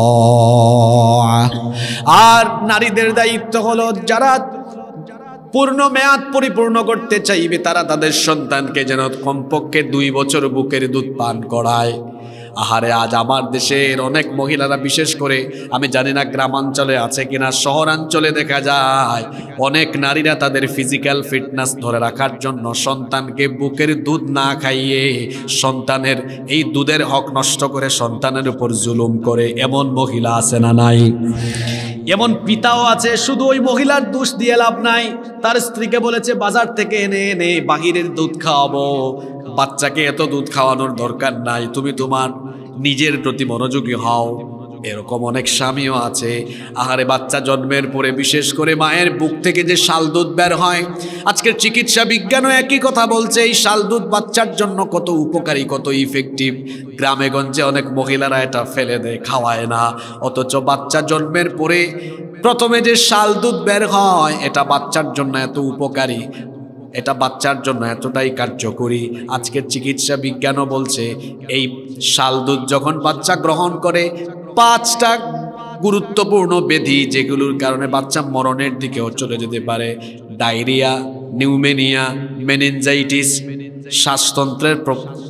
আর নারীদের দায়িত্ব হলো যারা পূর্ণ মেয়াদ পরিপূর্ণ করতে চাইবে তারা তাদের সন্তানকে যেন কমপক্ষে দুই বছর বুকের দুধ পান করায় আহারে আজ আমার দেশের অনেক মহিলারা বিশেষ করে আমি জানি না গ্রামাঞ্চলে আছে কিনা শহরাঞ্চলে দেখা যায় অনেক নারীরা তাদের ফিজিক্যাল ফিটনেস ধরে রাখার জন্য সন্তানকে বুকের দুধ না খাইয়ে সন্তানের এই দুধের হক নষ্ট করে সন্তানের উপর জুলুম করে এমন মহিলা আছে না নাই এমন পিতাও আছে শুধু ওই মহিলার দোষ দিয়ে লাভ নাই তার স্ত্রীকে বলেছে বাজার থেকে এনে এনে বাহিরের দুধ খাওয়াবো বাচ্চাকে এত দুধ খাওয়ানোর দরকার নাই তুমি তোমার নিজের প্রতি মনোযোগী হও এরকম অনেক স্বামীও আছে আহারে বাচ্চা জন্মের পরে বিশেষ করে মায়ের বুক থেকে যে শাল দুধ বের হয় আজকের চিকিৎসা বিজ্ঞানও একই কথা বলছে এই শাল দুধ বাচ্চার জন্য কত উপকারী কত ইফেক্টিভ গ্রামেগঞ্জে অনেক মহিলারা এটা ফেলে দেয় খাওয়ায় না অথচ বাচ্চা জন্মের পরে প্রথমে যে শাল দুধ বের হয় এটা বাচ্চার জন্য এত উপকারী এটা বাচ্চার জন্য এতটাই কার্যকরী আজকের চিকিৎসা বিজ্ঞানও বলছে এই শাল দুধ যখন বাচ্চা গ্রহণ করে পাঁচটা গুরুত্বপূর্ণ ব্যাধি যেগুলোর কারণে বাচ্চা মরণের দিকেও চলে যেতে পারে ডায়রিয়া নিউমেনিয়া মেনিনজাইটিস শ্বাসতন্ত্রের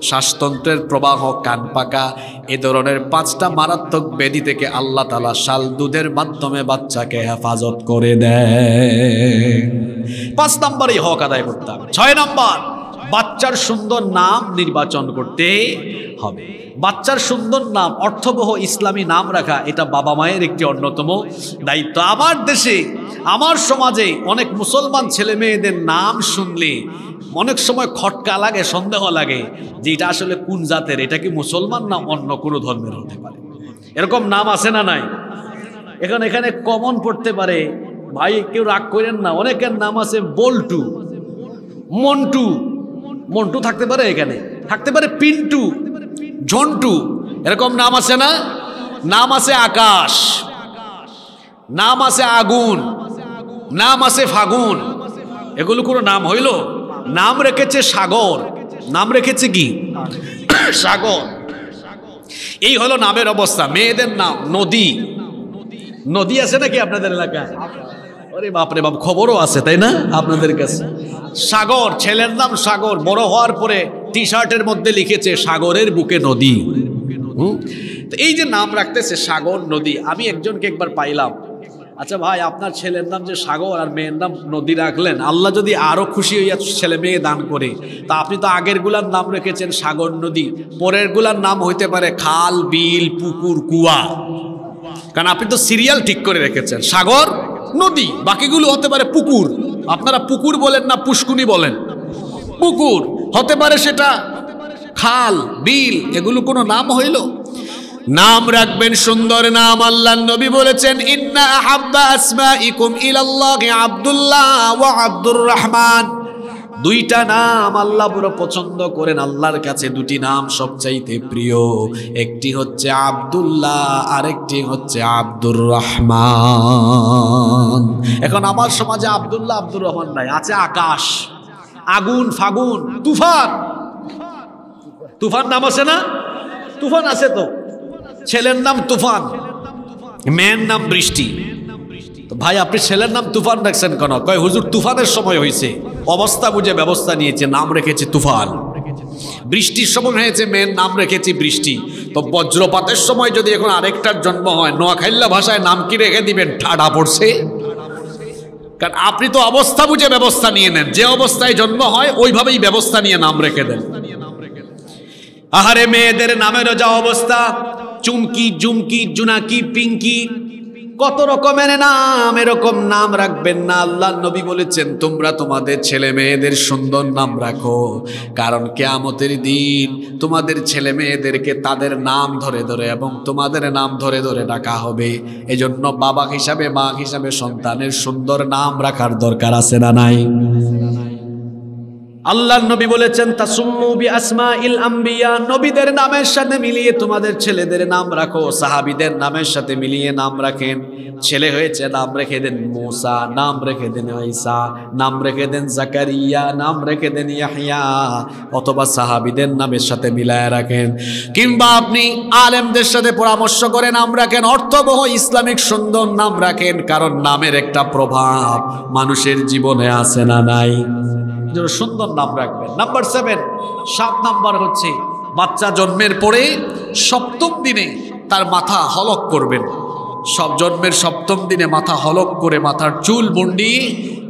শ্বাসতন্ত্রের প্রবাহ কান পাকা এ ধরনের পাঁচটা মারাত্মক ব্যাধি থেকে আল্লাহ তালা শাল দুধের মাধ্যমে বাচ্চাকে হেফাজত করে দেয় পাঁচ নম্বরই হক আদায় করতে হবে ছয় নাম্বার বাচ্চার সুন্দর নাম নির্বাচন করতে হবে বাচ্চার সুন্দর নাম অর্থবহ ইসলামী নাম রাখা এটা বাবা মায়ের একটি অন্যতম দায়িত্ব আমার দেশে আমার সমাজে অনেক মুসলমান ছেলে মেয়েদের নাম শুনলে অনেক সময় খটকা লাগে সন্দেহ লাগে যে এটা আসলে কোন জাতের এটা কি মুসলমান না অন্য কোনো ধর্মের হতে পারে এরকম নাম আছে না নাই এখন এখানে কমন পড়তে পারে ভাই কেউ রাগ করেন না অনেকের নাম আছে বল্টু মন্টু মন্টু থাকতে পারে এখানে থাকতে পারে পিন্টু ঝন্টু এরকম নাম আছে না নাম আছে আকাশ নাম আছে আগুন নাম আছে ফাগুন এগুলো কোনো নাম হইল নাম রেখেছে সাগর নাম রেখেছে কি সাগর এই হলো নামের অবস্থা মেয়েদের নাম নদী নদী আছে নাকি আপনাদের এলাকায় আরে বাপরে বাপ খবরও আছে তাই না আপনাদের কাছে সাগর ছেলের নাম সাগর বড় হওয়ার পরে টি শার্টের মধ্যে লিখেছে সাগরের বুকে নদী তো এই যে নাম রাখতেছে সাগর নদী আমি একজনকে একবার পাইলাম আচ্ছা ভাই আপনার ছেলের নাম যে সাগর আর মেয়ের নাম নদী রাখলেন আল্লাহ যদি আরও খুশি হইয়া ছেলে মেয়ে দান করে তা আপনি তো আগের গুলার নাম রেখেছেন সাগর নদী পরের গুলার নাম হইতে পারে খাল বিল পুকুর কুয়া কারণ আপনি তো সিরিয়াল ঠিক করে রেখেছেন সাগর নদী বাকিগুলো হতে পারে পুকুর আপনারা পুকুর বলেন না পুষ্কুনি বলেন পুকুর হতে পারে সেটা খাল বিল এগুলো কোনো নাম হইল নাম রাখবেন সুন্দর নাম আল্লাহ নবী বলেছেন ইন্না আহাব্বা আসমা ইকুম ইলাল্লাহি আব্দুল্লাহ ওয়া আব্দুর রহমান দুইটা নাম আল্লাহ পুরো পছন্দ করেন আল্লাহর কাছে দুটি নাম সবচাইতে প্রিয় একটি হচ্ছে আবদুল্লাহ আরেকটি হচ্ছে আব্দুর রহমান এখন আমার সমাজে আবদুল্লাহ আব্দুর রহমান নাই আছে আকাশ আগুন ফাগুন তুফান তুফান নাম আছে না তুফান আছে তো ছেলের নাম তুফান মেয়ের নাম বৃষ্টি ভাই আপনি ছেলের নাম তুফান রাখছেন কেন কয় হুজুর তুফানের সময় হয়েছে অবস্থা বুঝে ব্যবস্থা নিয়েছে নাম রেখেছে তুফান বৃষ্টির সময় হয়েছে মেন নাম রেখেছি বৃষ্টি তো বজ্রপাতের সময় যদি এখন আরেকটার জন্ম হয় নোয়াখাইল্লা ভাষায় নাম কি রেখে দিবেন ঠাডা পড়ছে কারণ আপনি তো অবস্থা বুঝে ব্যবস্থা নিয়ে নেন যে অবস্থায় জন্ম হয় ওইভাবেই ব্যবস্থা নিয়ে নাম রেখে দেন আহারে মেয়েদের নামেরও যা অবস্থা চুমকি জুমকি জুনাকি পিঙ্কি কত রকমের নাম এরকম নাম রাখবেন না আল্লাহ নবী বলেছেন তোমরা তোমাদের ছেলে মেয়েদের সুন্দর নাম রাখো কারণ কেয়ামতের দিন তোমাদের ছেলে মেয়েদেরকে তাদের নাম ধরে ধরে এবং তোমাদের নাম ধরে ধরে ডাকা হবে এজন্য বাবা হিসাবে মা হিসাবে সন্তানের সুন্দর নাম রাখার দরকার আছে না নাই আল্লাহর নবী বলেছেন বি আসমা ইল আম্বিয়া নবীদের নামের সাথে মিলিয়ে তোমাদের ছেলেদের নাম রাখো সাহাবিদের নামের সাথে মিলিয়ে নাম রাখেন ছেলে হয়েছে নাম রেখে দেন মুসা নাম রেখে দেন ঐসা নাম রেখে দেন জাকারিয়া নাম রেখে দেন ইয়াহিয়া অথবা সাহাবিদের নামের সাথে মিলায় রাখেন কিংবা আপনি আলেমদের সাথে পরামর্শ করে নাম রাখেন অর্থবহ ইসলামিক সুন্দর নাম রাখেন কারণ নামের একটা প্রভাব মানুষের জীবনে আছে না নাই সুন্দর নাম রাখবেন নাম্বার সেভেন সাত নাম্বার হচ্ছে বাচ্চা জন্মের পরে সপ্তম দিনে তার মাথা হলক করবেন সব জন্মের সপ্তম দিনে মাথা হলক করে মাথার চুল মুন্ডি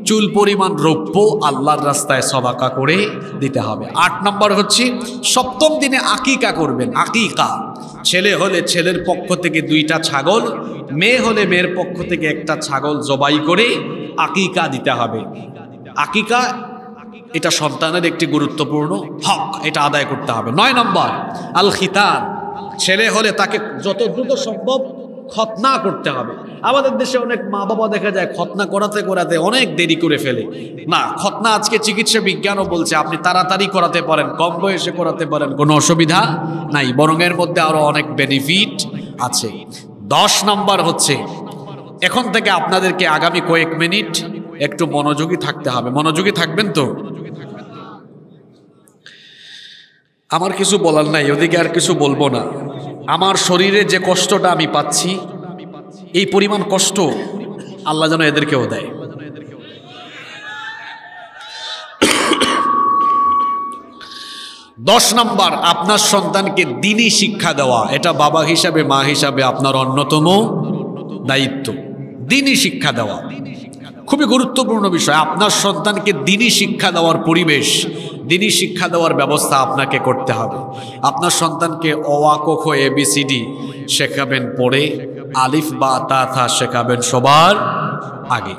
চুল পরিমাণ রৌপ্য আল্লাহর রাস্তায় সবাকা করে দিতে হবে আট নম্বর হচ্ছে সপ্তম দিনে আকিকা করবেন আকিকা ছেলে হলে ছেলের পক্ষ থেকে দুইটা ছাগল মেয়ে হলে মেয়ের পক্ষ থেকে একটা ছাগল জবাই করে আকিকা দিতে হবে আকিকা এটা সন্তানের একটি গুরুত্বপূর্ণ হক এটা আদায় করতে হবে নয় নম্বর আল খিতান ছেলে হলে তাকে যত দ্রুত সম্ভব খতনা করতে হবে আমাদের দেশে অনেক মা বাবা দেখা যায় খতনা করাতে করাতে অনেক দেরি করে ফেলে না খতনা আজকে চিকিৎসা বিজ্ঞানও বলছে আপনি তাড়াতাড়ি করাতে পারেন কম বয়সে করাতে পারেন কোনো অসুবিধা নাই বরং এর মধ্যে আরও অনেক বেনিফিট আছে দশ নম্বর হচ্ছে এখন থেকে আপনাদেরকে আগামী কয়েক মিনিট একটু মনোযোগী থাকতে হবে মনোযোগী থাকবেন তো আমার কিছু বলার নাই ওদিকে আর কিছু বলবো না আমার শরীরে যে কষ্টটা আমি পাচ্ছি এই পরিমাণ কষ্ট আল্লাহ যেন এদেরকেও দেয় দশ নম্বর আপনার সন্তানকে দিনই শিক্ষা দেওয়া এটা বাবা হিসাবে মা হিসাবে আপনার অন্যতম দায়িত্ব দিনই শিক্ষা দেওয়া খুবই গুরুত্বপূর্ণ বিষয় আপনার সন্তানকে দিনই শিক্ষা দেওয়ার পরিবেশ দিনই শিক্ষা দেওয়ার ব্যবস্থা আপনাকে করতে হবে আপনার সন্তানকে অওয়াকখ এবিসিডি শেখাবেন পরে আলিফ বা তা থা শেখাবেন সবার আগে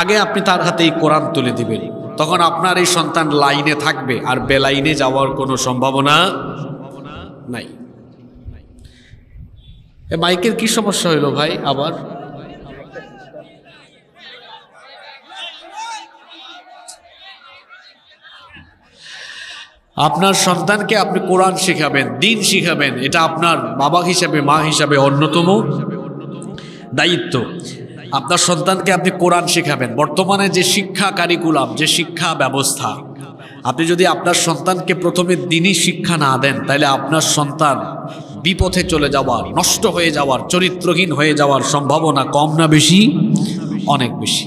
আগে আপনি তার হাতে এই কোরআন তুলে দিবেন তখন আপনার এই সন্তান লাইনে থাকবে আর বেলাইনে যাওয়ার কোনো সম্ভাবনা নাই মাইকের কি সমস্যা হইল ভাই আবার আপনার সন্তানকে আপনি কোরআন শিখাবেন দিন শিখাবেন এটা আপনার বাবা হিসাবে মা হিসাবে অন্যতম দায়িত্ব আপনার সন্তানকে আপনি কোরআন শেখাবেন বর্তমানে যে শিক্ষা কারিকুলাম যে শিক্ষা ব্যবস্থা আপনি যদি আপনার সন্তানকে প্রথমে দিনই শিক্ষা না দেন তাহলে আপনার সন্তান বিপথে চলে যাওয়ার নষ্ট হয়ে যাওয়ার চরিত্রহীন হয়ে যাওয়ার সম্ভাবনা কম না বেশি অনেক বেশি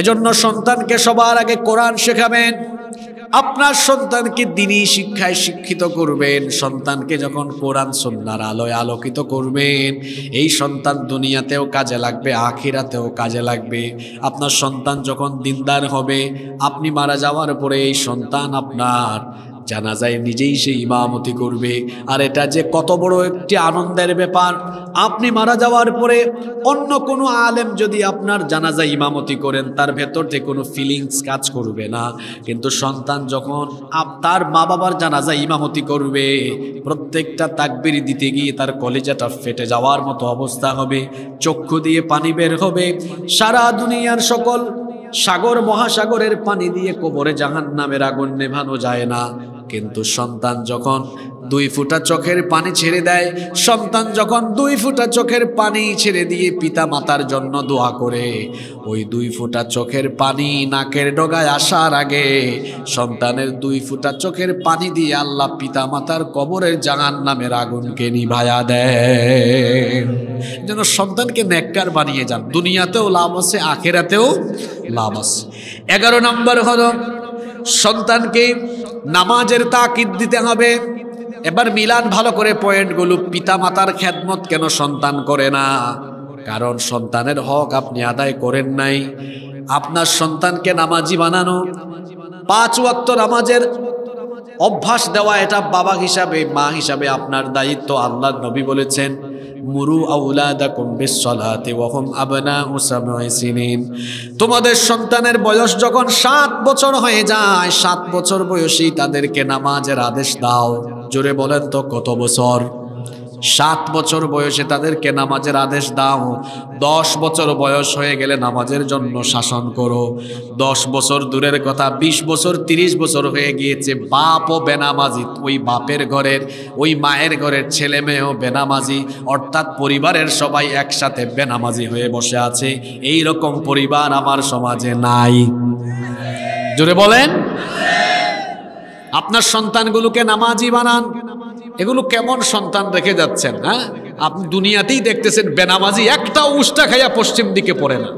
এজন্য সন্তানকে সবার আগে কোরআন শেখাবেন আপনার সন্তানকে দিনই শিক্ষায় শিক্ষিত করবেন সন্তানকে যখন কোরআন সন্ন্যার আলোয় আলোকিত করবেন এই সন্তান দুনিয়াতেও কাজে লাগবে আখিরাতেও কাজে লাগবে আপনার সন্তান যখন দিনদার হবে আপনি মারা যাওয়ার পরে এই সন্তান আপনার জানাজায় নিজেই সে ইমামতি করবে আর এটা যে কত বড় একটি আনন্দের ব্যাপার আপনি মারা যাওয়ার পরে অন্য কোনো আলেম যদি আপনার জানাজা ইমামতি করেন তার ভেতর থেকে কোনো ফিলিংস কাজ করবে না কিন্তু সন্তান যখন তার মা বাবার জানাজা ইমামতি করবে প্রত্যেকটা তাকবির দিতে গিয়ে তার কলেজাটা ফেটে যাওয়ার মতো অবস্থা হবে চক্ষু দিয়ে পানি বের হবে সারা দুনিয়ার সকল সাগর মহাসাগরের পানি দিয়ে কোবরে জাহান নামের আগুন নেভানো যায় না কিন্তু সন্তান যখন দুই ফুটা চোখের পানি ছেড়ে দেয় সন্তান যখন দুই ফুটা চোখের পানি ছেড়ে দিয়ে পিতা মাতার জন্য দোয়া করে ওই দুই ফুটা চোখের পানি নাকের ডগায় আসার আগে সন্তানের দুই ফুটা চোখের পানি দিয়ে আল্লাহ পিতা মাতার কবরের জাহান নামের আগুনকে নিভায়া দেয় যেন সন্তানকে নেককার বানিয়ে যান দুনিয়াতেও লাভ আছে আখেরাতেও লাভ আছে এগারো নম্বর হলো সন্তানকে নামাজের তাকিদ দিতে হবে এবার মিলান ভালো করে পয়েন্টগুলো পিতা মাতার খ্যাতমত কেন সন্তান করে না কারণ সন্তানের হক আপনি আদায় করেন নাই আপনার সন্তানকে নামাজি বানানো পাঁচ ওয়াক্ত নামাজের অভ্যাস দেওয়া এটা বাবা হিসাবে মা হিসাবে আপনার দায়িত্ব আল্লাহ নবী বলেছেন মুরু আউলাদাকুম বিসসালাতি ওয়া হুম আবনাউ সাবঈ সিনিন তোমাদের সন্তানের বয়স যখন সাত বছর হয়ে যায় সাত বছর বয়সী তাদেরকে নামাজের আদেশ দাও জোরে বলেন তো কত বছর সাত বছর বয়সে তাদেরকে নামাজের আদেশ দাও দশ বছর বয়স হয়ে গেলে নামাজের জন্য শাসন করো দশ বছর দূরের কথা ২০ বছর ৩০ বছর হয়ে গিয়েছে বাপ ও বেনামাজি ওই বাপের ঘরের ওই মায়ের ঘরের ছেলে মেয়েও বেনামাজি অর্থাৎ পরিবারের সবাই একসাথে বেনামাজি হয়ে বসে আছে এই রকম পরিবার আমার সমাজে নাই জোরে বলেন আপনার সন্তানগুলোকে নামাজি বানান এগুলো কেমন সন্তান রেখে যাচ্ছেন হ্যাঁ আপনি দুনিয়াতেই দেখতেছেন বেনামাজি একটা উষ্টা খাইয়া পশ্চিম দিকে পড়ে না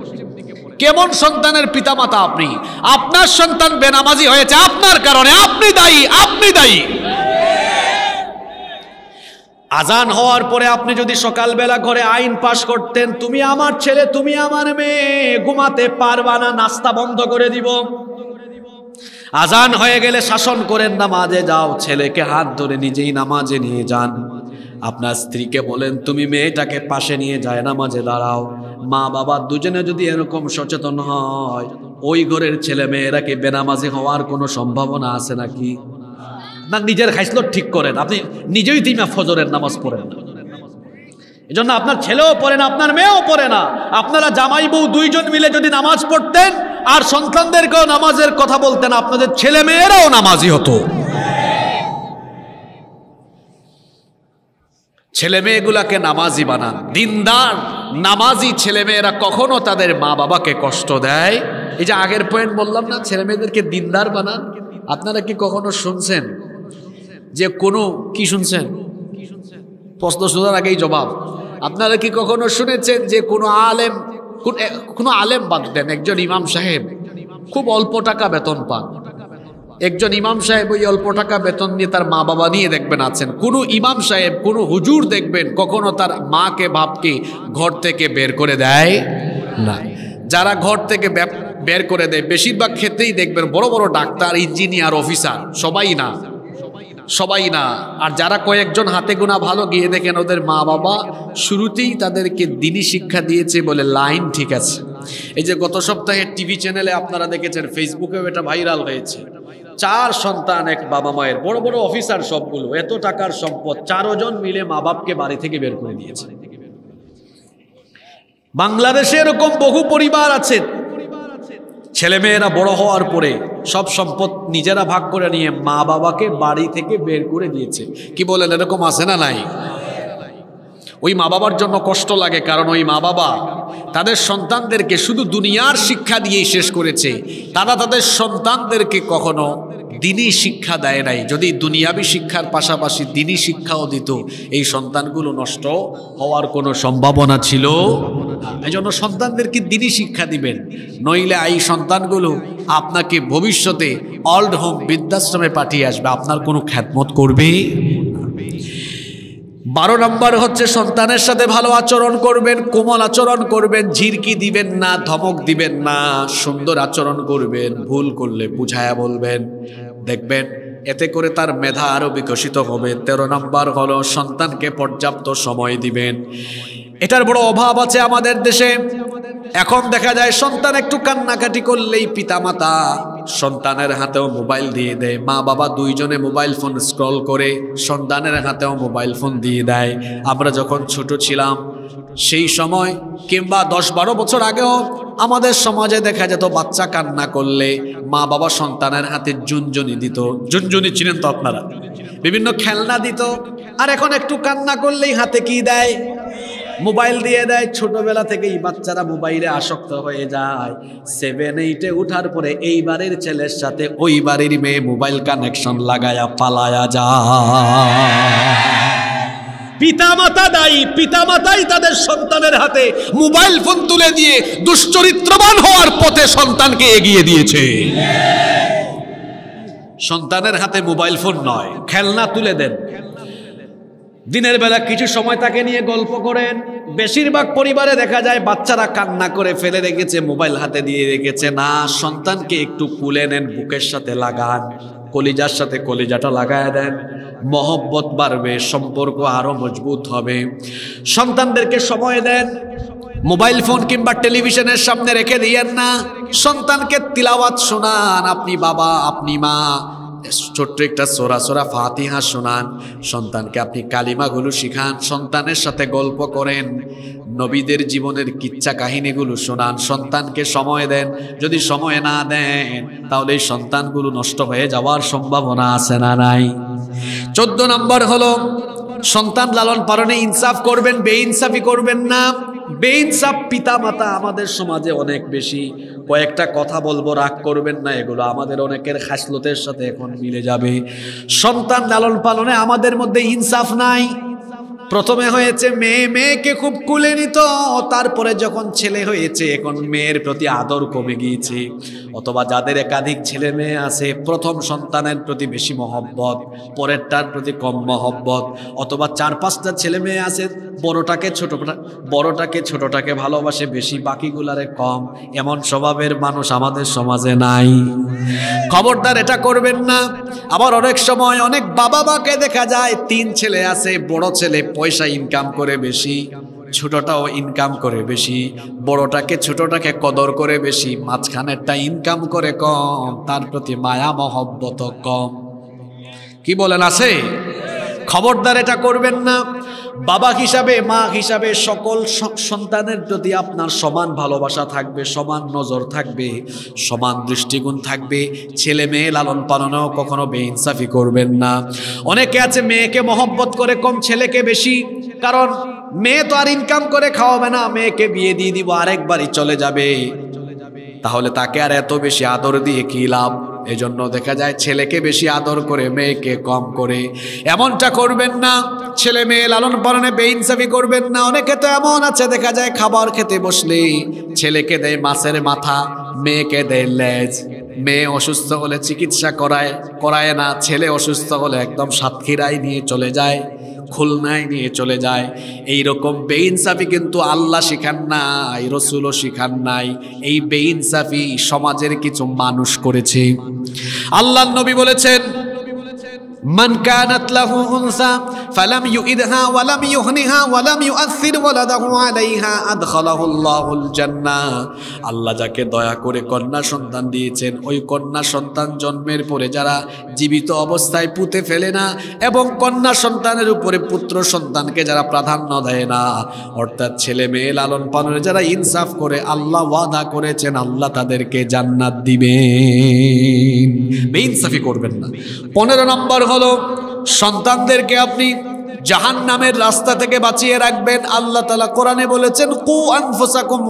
কেমন সন্তানের পিতামাতা আপনি আপনার সন্তান বেনামাজি হয়েছে আপনার কারণে আপনি দায়ী আপনি দায়ী আজান হওয়ার পরে আপনি যদি সকালবেলা ঘরে আইন পাশ করতেন তুমি আমার ছেলে তুমি আমার মেয়ে ঘুমাতে পারবা না নাস্তা বন্ধ করে দিব আজান হয়ে গেলে শাসন করেন নামাজে যাও ছেলেকে হাত ধরে নিজেই নামাজে নিয়ে যান আপনার স্ত্রীকে বলেন তুমি মেয়েটাকে পাশে নিয়ে যায় নামাজে দাঁড়াও মা বাবা দুজনে যদি এরকম সচেতন হয় ওই ঘরের ছেলে মেয়েরা কি বেনামাজি হওয়ার কোনো সম্ভাবনা আছে নাকি না নিজের খাইসল ঠিক করেন আপনি নিজেই তিমা ফজরের নামাজ পড়েন না জন্য আপনার ছেলেও পড়ে না আপনার মেয়েও পড়ে না আপনারা জামাই বউ দুইজন মিলে যদি নামাজ পড়তেন আর সন্তানদেরকেও নামাজের কথা বলতেন আপনাদের ছেলে মেয়েরাও নামাজি হতো ছেলে মেয়েগুলাকে নামাজি বানান দিনদার নামাজি ছেলে মেয়েরা কখনো তাদের মা বাবাকে কষ্ট দেয় এই যে আগের পয়েন্ট বললাম না ছেলে মেয়েদেরকে দিনদার বানান আপনারা কি কখনো শুনছেন যে কোনো কি শুনছেন প্রশ্ন শোনার আগেই জবাব আপনারা কি কখনো শুনেছেন যে কোনো আলেম কোনো আলেম বাদ দেন একজন ইমাম সাহেব খুব অল্প টাকা বেতন পান একজন ইমাম সাহেব ওই অল্প টাকা বেতন নিয়ে তার মা বাবা নিয়ে দেখবেন আছেন কোনো ইমাম সাহেব কোনো হুজুর দেখবেন কখনো তার মাকে বাপকে ঘর থেকে বের করে দেয় না যারা ঘর থেকে বের করে দেয় বেশিরভাগ ক্ষেত্রেই দেখবেন বড় বড় ডাক্তার ইঞ্জিনিয়ার অফিসার সবাই না সবাই না আর যারা কয়েকজন হাতে গোনা ভালো গিয়ে দেখেন ওদের মা বাবা শুরুতেই তাদেরকে দিনই শিক্ষা দিয়েছে বলে লাইন ঠিক আছে এই যে গত সপ্তাহে টিভি চ্যানেলে আপনারা দেখেছেন ফেসবুকেও এটা ভাইরাল হয়েছে চার সন্তান এক বাবা মায়ের বড় বড় অফিসার সবগুলো এত টাকার সম্পদ চারজন মিলে মা বাপকে বাড়ি থেকে বের করে দিয়েছে বাংলাদেশে এরকম বহু পরিবার আছে ছেলেমেয়েরা বড় হওয়ার পরে সব সম্পদ নিজেরা ভাগ করে নিয়ে মা বাবাকে বাড়ি থেকে বের করে দিয়েছে কি বলেন এরকম আছে না নাই ওই মা বাবার জন্য কষ্ট লাগে কারণ ওই মা বাবা তাদের সন্তানদেরকে শুধু দুনিয়ার শিক্ষা দিয়েই শেষ করেছে তারা তাদের সন্তানদেরকে কখনো দিনই শিক্ষা দেয় নাই যদি দুনিয়াবি শিক্ষার পাশাপাশি দিনই শিক্ষাও দিত এই সন্তানগুলো নষ্ট হওয়ার কোনো সম্ভাবনা ছিল এই জন্য সন্তানদেরকে দিনই শিক্ষা দিবেন নইলে এই সন্তানগুলো আপনাকে ভবিষ্যতে অল্ড হোম বৃদ্ধাশ্রমে পাঠিয়ে আসবে আপনার কোনো খ্যাতমত করবে বারো নম্বর হচ্ছে সন্তানের সাথে ভালো আচরণ করবেন কোমল আচরণ করবেন ঝিরকি দিবেন না ধমক দিবেন না সুন্দর আচরণ করবেন ভুল করলে বুঝায়া বলবেন দেখবেন এতে করে তার মেধা আরও বিকশিত হবে তেরো নম্বর হলো সন্তানকে পর্যাপ্ত সময় দিবেন এটার বড় অভাব আছে আমাদের দেশে এখন দেখা যায় সন্তান একটু কান্নাকাটি করলেই পিতামাতা সন্তানের হাতেও মোবাইল দিয়ে দেয় মা বাবা দুইজনে মোবাইল ফোন স্ক্রল করে সন্তানের হাতেও মোবাইল ফোন দিয়ে দেয় আমরা যখন ছোট ছিলাম সেই সময় কিংবা দশ বারো বছর আগেও আমাদের সমাজে দেখা যেত বাচ্চা কান্না করলে মা বাবা সন্তানের হাতে ঝুনঝুনি দিত জুনজুনি ছিলেন তো আপনারা বিভিন্ন খেলনা দিত আর এখন একটু কান্না করলেই হাতে কি দেয় মোবাইল দিয়ে দেয় ছোটবেলা থেকেই বাচ্চারা মোবাইলে আসক্ত হয়ে যায় সেভেন এইটে উঠার পরে এই বাড়ির ছেলের সাথে ওই বাড়ির মেয়ে মোবাইল কানেকশন লাগায়া পালায়া যায় পিতামাতা দায়ী পিতামাতাই তাদের সন্তানের হাতে মোবাইল ফোন তুলে দিয়ে দুশ্চরিত্রবান হওয়ার পথে সন্তানকে এগিয়ে দিয়েছে সন্তানের হাতে মোবাইল ফোন নয় খেলনা তুলে দেন দিনের বেলা কিছু সময় তাকে নিয়ে গল্প করেন বেশিরভাগ পরিবারে দেখা যায় বাচ্চারা কান্না করে ফেলে রেখেছে মোবাইল হাতে দিয়ে রেখেছে না সন্তানকে একটু কুলে নেন বুকের সাথে লাগান কলিজার সাথে কলিজাটা লাগায় দেন মহব্বত বাড়বে সম্পর্ক আরও মজবুত হবে সন্তানদেরকে সময় দেন মোবাইল ফোন কিংবা টেলিভিশনের সামনে রেখে দিয়েন না সন্তানকে তিলাওয়াত শোনান আপনি বাবা আপনি মা ছোট্ট একটা সোরা সোরা ফাতিহা শোনান সন্তানকে আপনি কালিমাগুলো শিখান সন্তানের সাথে গল্প করেন নবীদের জীবনের কিচ্ছা কাহিনীগুলো শোনান সন্তানকে সময় দেন যদি সময় না দেন তাহলে এই সন্তানগুলো নষ্ট হয়ে যাওয়ার সম্ভাবনা আছে না নাই চোদ্দ নম্বর হলো সন্তান লালন পালনে ইনসাফ করবেন বেইনসাফি করবেন না বেইনসাফ পিতা মাতা আমাদের সমাজে অনেক বেশি কয়েকটা কথা বলবো রাগ করবেন না এগুলো আমাদের অনেকের খাসলতের সাথে এখন মিলে যাবে সন্তান লালন পালনে আমাদের মধ্যে ইনসাফ নাই প্রথমে হয়েছে মেয়ে মেয়েকে খুব কুলে নিত তারপরে যখন ছেলে হয়েছে এখন মেয়ের প্রতি আদর কমে গিয়েছে অথবা যাদের একাধিক ছেলে মেয়ে আছে প্রথম সন্তানের প্রতি বেশি মহব্বত পরেরটার প্রতি কম মহব্বত অথবা চার পাঁচটা ছেলে মেয়ে আছে বড়টাকে ছোট বড়টাকে ছোটটাকে ভালোবাসে বেশি বাকিগুলারে কম এমন স্বভাবের মানুষ আমাদের সমাজে নাই খবরদার এটা করবেন না আবার অনেক সময় অনেক বাবা মাকে দেখা যায় তিন ছেলে আছে বড় ছেলে পয়সা ইনকাম করে বেশি ছোটটাও ইনকাম করে বেশি বড়টাকে ছোটটাকে কদর করে বেশি মাঝখানেরটা ইনকাম করে কম তার প্রতি মায়া মহব্বত কম কি বলেন আছে খবরদার এটা করবেন না বাবা হিসাবে মা হিসাবে সকল সন্তানের প্রতি আপনার সমান ভালোবাসা থাকবে সমান নজর থাকবে সমান দৃষ্টিকোণ থাকবে ছেলে মেয়ে লালন পালনেও কখনো বেইনসাফি করবেন না অনেকে আছে মেয়েকে মহব্বত করে কম ছেলেকে বেশি কারণ মেয়ে তো আর ইনকাম করে খাওয়াবে না মেয়েকে বিয়ে দিয়ে দিব আরেকবারই চলে যাবে তাহলে তাকে আর এত বেশি আদর দিয়ে কী লাভ এজন্য দেখা যায় ছেলেকে বেশি আদর করে মেয়েকে কম করে এমনটা করবেন না ছেলে মেয়ে লালন পালনে বেইনসাফি করবেন না অনেকে তো এমন আছে দেখা যায় খাবার খেতে বসলে ছেলেকে দেয় মাছের মাথা মেয়েকে দেয় লেজ মেয়ে অসুস্থ হলে চিকিৎসা করায় করায় না ছেলে অসুস্থ হলে একদম সাতক্ষীরাই নিয়ে চলে যায় খুলনায় নিয়ে চলে যায় এই রকম বেইনসাফি কিন্তু আল্লাহ শিখান নাই রসুলও শিখান নাই এই বেইনসাফি সমাজের কিছু মানুষ করেছে আল্লাহ নবী বলেছেন মান কানাত লাহু উনসা ফালাম ইউইদহা ওয়ালাম ইউহনিহা ওয়ালাম ইউআসসির ওয়ালাদাহু আলাইহা আদখালাহুল্লাহুল জান্নাহ আল্লাহ যাকে দয়া করে কন্যা সন্তান দিয়েছেন ওই কন্যা সন্তান জন্মের পরে যারা জীবিত অবস্থায় পুঁতে ফেলে না এবং কন্যা সন্তানের উপরে পুত্র সন্তানকে যারা প্রাধান্য দেয় না অর্থাৎ ছেলে মেয়ে লালন পালনে যারা ইনসাফ করে আল্লাহ ওয়াদা করেছেন আল্লাহ তাদেরকে জান্নাত দিবেন বেইনসাফি করবেন না পনেরো নম্বর হলো সন্তানদেরকে আপনি জাহান নামের রাস্তা থেকে বাঁচিয়ে রাখবেন আল্লাহ তালা কোরআনে বলেছেন কু আনফোসাকুম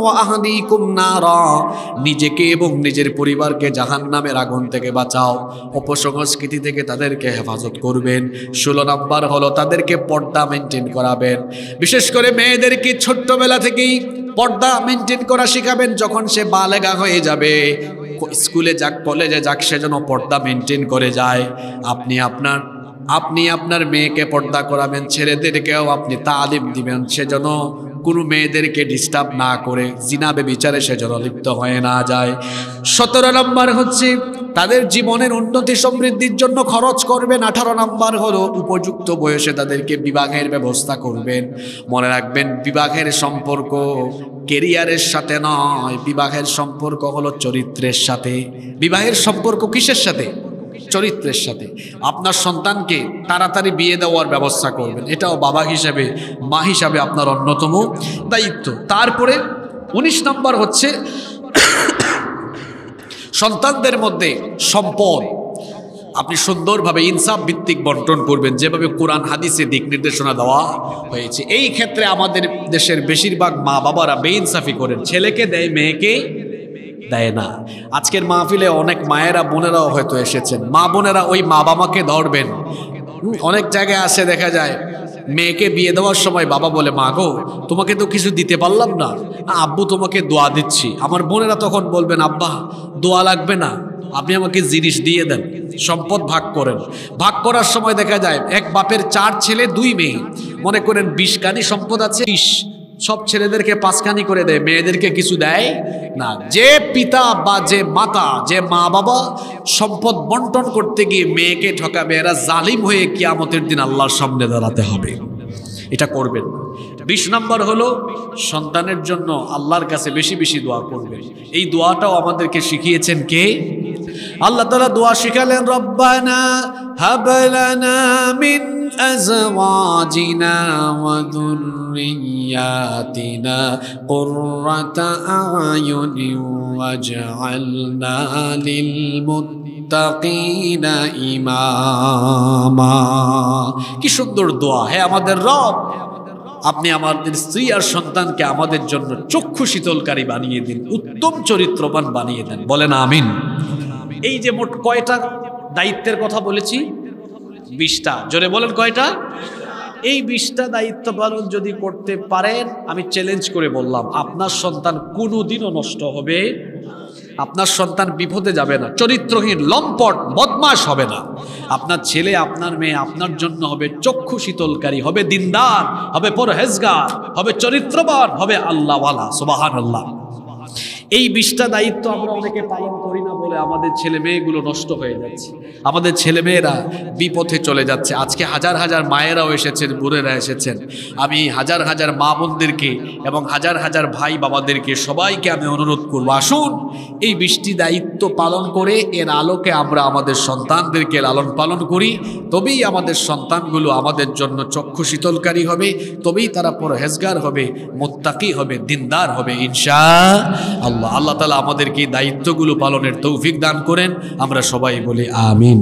নিজেকে এবং নিজের পরিবারকে জাহান নামের আগুন থেকে বাঁচাও অপসংস্কৃতি থেকে তাদেরকে হেফাজত করবেন ষোলো নম্বর হলো তাদেরকে পর্দা মেনটেন করাবেন বিশেষ করে মেয়েদেরকে ছোট্টবেলা থেকেই পর্দা মেনটেন করা শেখাবেন যখন সে বালেগা হয়ে যাবে স্কুলে যাক কলেজে যাক সে যেন পর্দা মেনটেন করে যায় আপনি আপনার আপনি আপনার মেয়েকে পর্দা করাবেন ছেলেদেরকেও আপনি তালিম দিবেন সে যেন কোনো মেয়েদেরকে ডিস্টার্ব না করে জিনাবে বিচারে সে জনলিপ্ত হয়ে না যায় সতেরো নম্বর হচ্ছে তাদের জীবনের উন্নতি সমৃদ্ধির জন্য খরচ করবেন আঠারো নম্বর হলো উপযুক্ত বয়সে তাদেরকে বিবাহের ব্যবস্থা করবেন মনে রাখবেন বিবাহের সম্পর্ক কেরিয়ারের সাথে নয় বিবাহের সম্পর্ক হলো চরিত্রের সাথে বিবাহের সম্পর্ক কিসের সাথে চরিত্রের সাথে আপনার সন্তানকে তাড়াতাড়ি বিয়ে দেওয়ার ব্যবস্থা করবেন এটাও বাবা হিসাবে মা হিসাবে আপনার অন্যতম দায়িত্ব তারপরে ১৯ নম্বর হচ্ছে সন্তানদের মধ্যে সম্পদ আপনি সুন্দরভাবে ইনসাফ ভিত্তিক বন্টন করবেন যেভাবে কোরআন হাদিসে দিক নির্দেশনা দেওয়া হয়েছে এই ক্ষেত্রে আমাদের দেশের বেশিরভাগ মা বাবারা ইনসাফি করেন ছেলেকে দেয় মেয়েকে দেয় না আজকের মাহফিলে অনেক মায়েরা বোনেরাও হয়তো এসেছেন মা বোনেরা ওই মা বাবাকে ধরবেন অনেক জায়গায় আসে দেখা যায় মেয়েকে বিয়ে দেওয়ার সময় বাবা বলে মা গো তোমাকে তো কিছু দিতে পারলাম না আব্বু তোমাকে দোয়া দিচ্ছি আমার বোনেরা তখন বলবেন আব্বা দোয়া লাগবে না আপনি আমাকে জিনিস দিয়ে দেন সম্পদ ভাগ করেন ভাগ করার সময় দেখা যায় এক বাপের চার ছেলে দুই মেয়ে মনে করেন বিশ কানি সম্পদ আছে বিশ সব ছেলেদেরকে পাঁচখানি করে দেয় মেয়েদেরকে কিছু দেয় না যে পিতা বা যে মাতা যে মা বাবা সম্পদ বন্টন করতে গিয়ে মেয়েকে ঠকাবে এরা জালিম হয়ে কিয়ামতের দিন আল্লাহর সামনে দাঁড়াতে হবে এটা করবেন না বিশ নম্বর হলো সন্তানের জন্য আল্লাহর কাছে বেশি বেশি দোয়া করবে এই দোয়াটাও আমাদেরকে শিখিয়েছেন কে আল্লাহ তালা দোয়া শিখালেন রব্বানা هب لنا من أزواجنا وذرياتنا قرة أعين واجعلنا للمتقين إماما কি সুন্দর দোয়া হ্যাঁ আমাদের রব আপনি আমাদের স্ত্রী আর সন্তানকে আমাদের জন্য চক্ষু শীতলকারী বানিয়ে দিন উত্তম চরিত্রবান বানিয়ে দেন বলেন আমিন এই যে মোট কয়টা দায়িত্বের কথা বলেছি বিশটা জোরে বলেন কয়টা এই বিশটা দায়িত্ব পালন যদি করতে পারেন আমি চ্যালেঞ্জ করে বললাম আপনার সন্তান কোনোদিনও নষ্ট হবে আপনার সন্তান বিপদে যাবে না চরিত্রহীন লম্পট বদমাস হবে না আপনার ছেলে আপনার মেয়ে আপনার জন্য হবে চক্ষু শীতলকারী হবে দিনদার হবে পরহেজগার হবে চরিত্রবান হবে আল্লাহওয়ালা সুবাহান আল্লাহ এই বিশটা দায়িত্ব আমরা অনেকে পালন করি না বলে আমাদের ছেলে মেয়েগুলো নষ্ট হয়ে যাচ্ছে আমাদের ছেলে মেয়েরা বিপথে চলে যাচ্ছে আজকে হাজার হাজার মায়েরাও এসেছেন বোনেরা এসেছেন আমি হাজার হাজার মা বোনদেরকে এবং হাজার হাজার ভাই বাবাদেরকে সবাইকে আমি অনুরোধ করবো আসুন এই বৃষ্টি দায়িত্ব পালন করে এর আলোকে আমরা আমাদের সন্তানদেরকে লালন পালন করি তবেই আমাদের সন্তানগুলো আমাদের জন্য চক্ষু শীতলকারী হবে তবেই তারা পরহেজগার হবে মোত্তাকি হবে দিনদার হবে ইনশা আল্লাহ আল্লাহ তালা আমাদেরকে দায়িত্বগুলো পালনের তৌফিক দান করেন আমরা সবাই বলি আমিন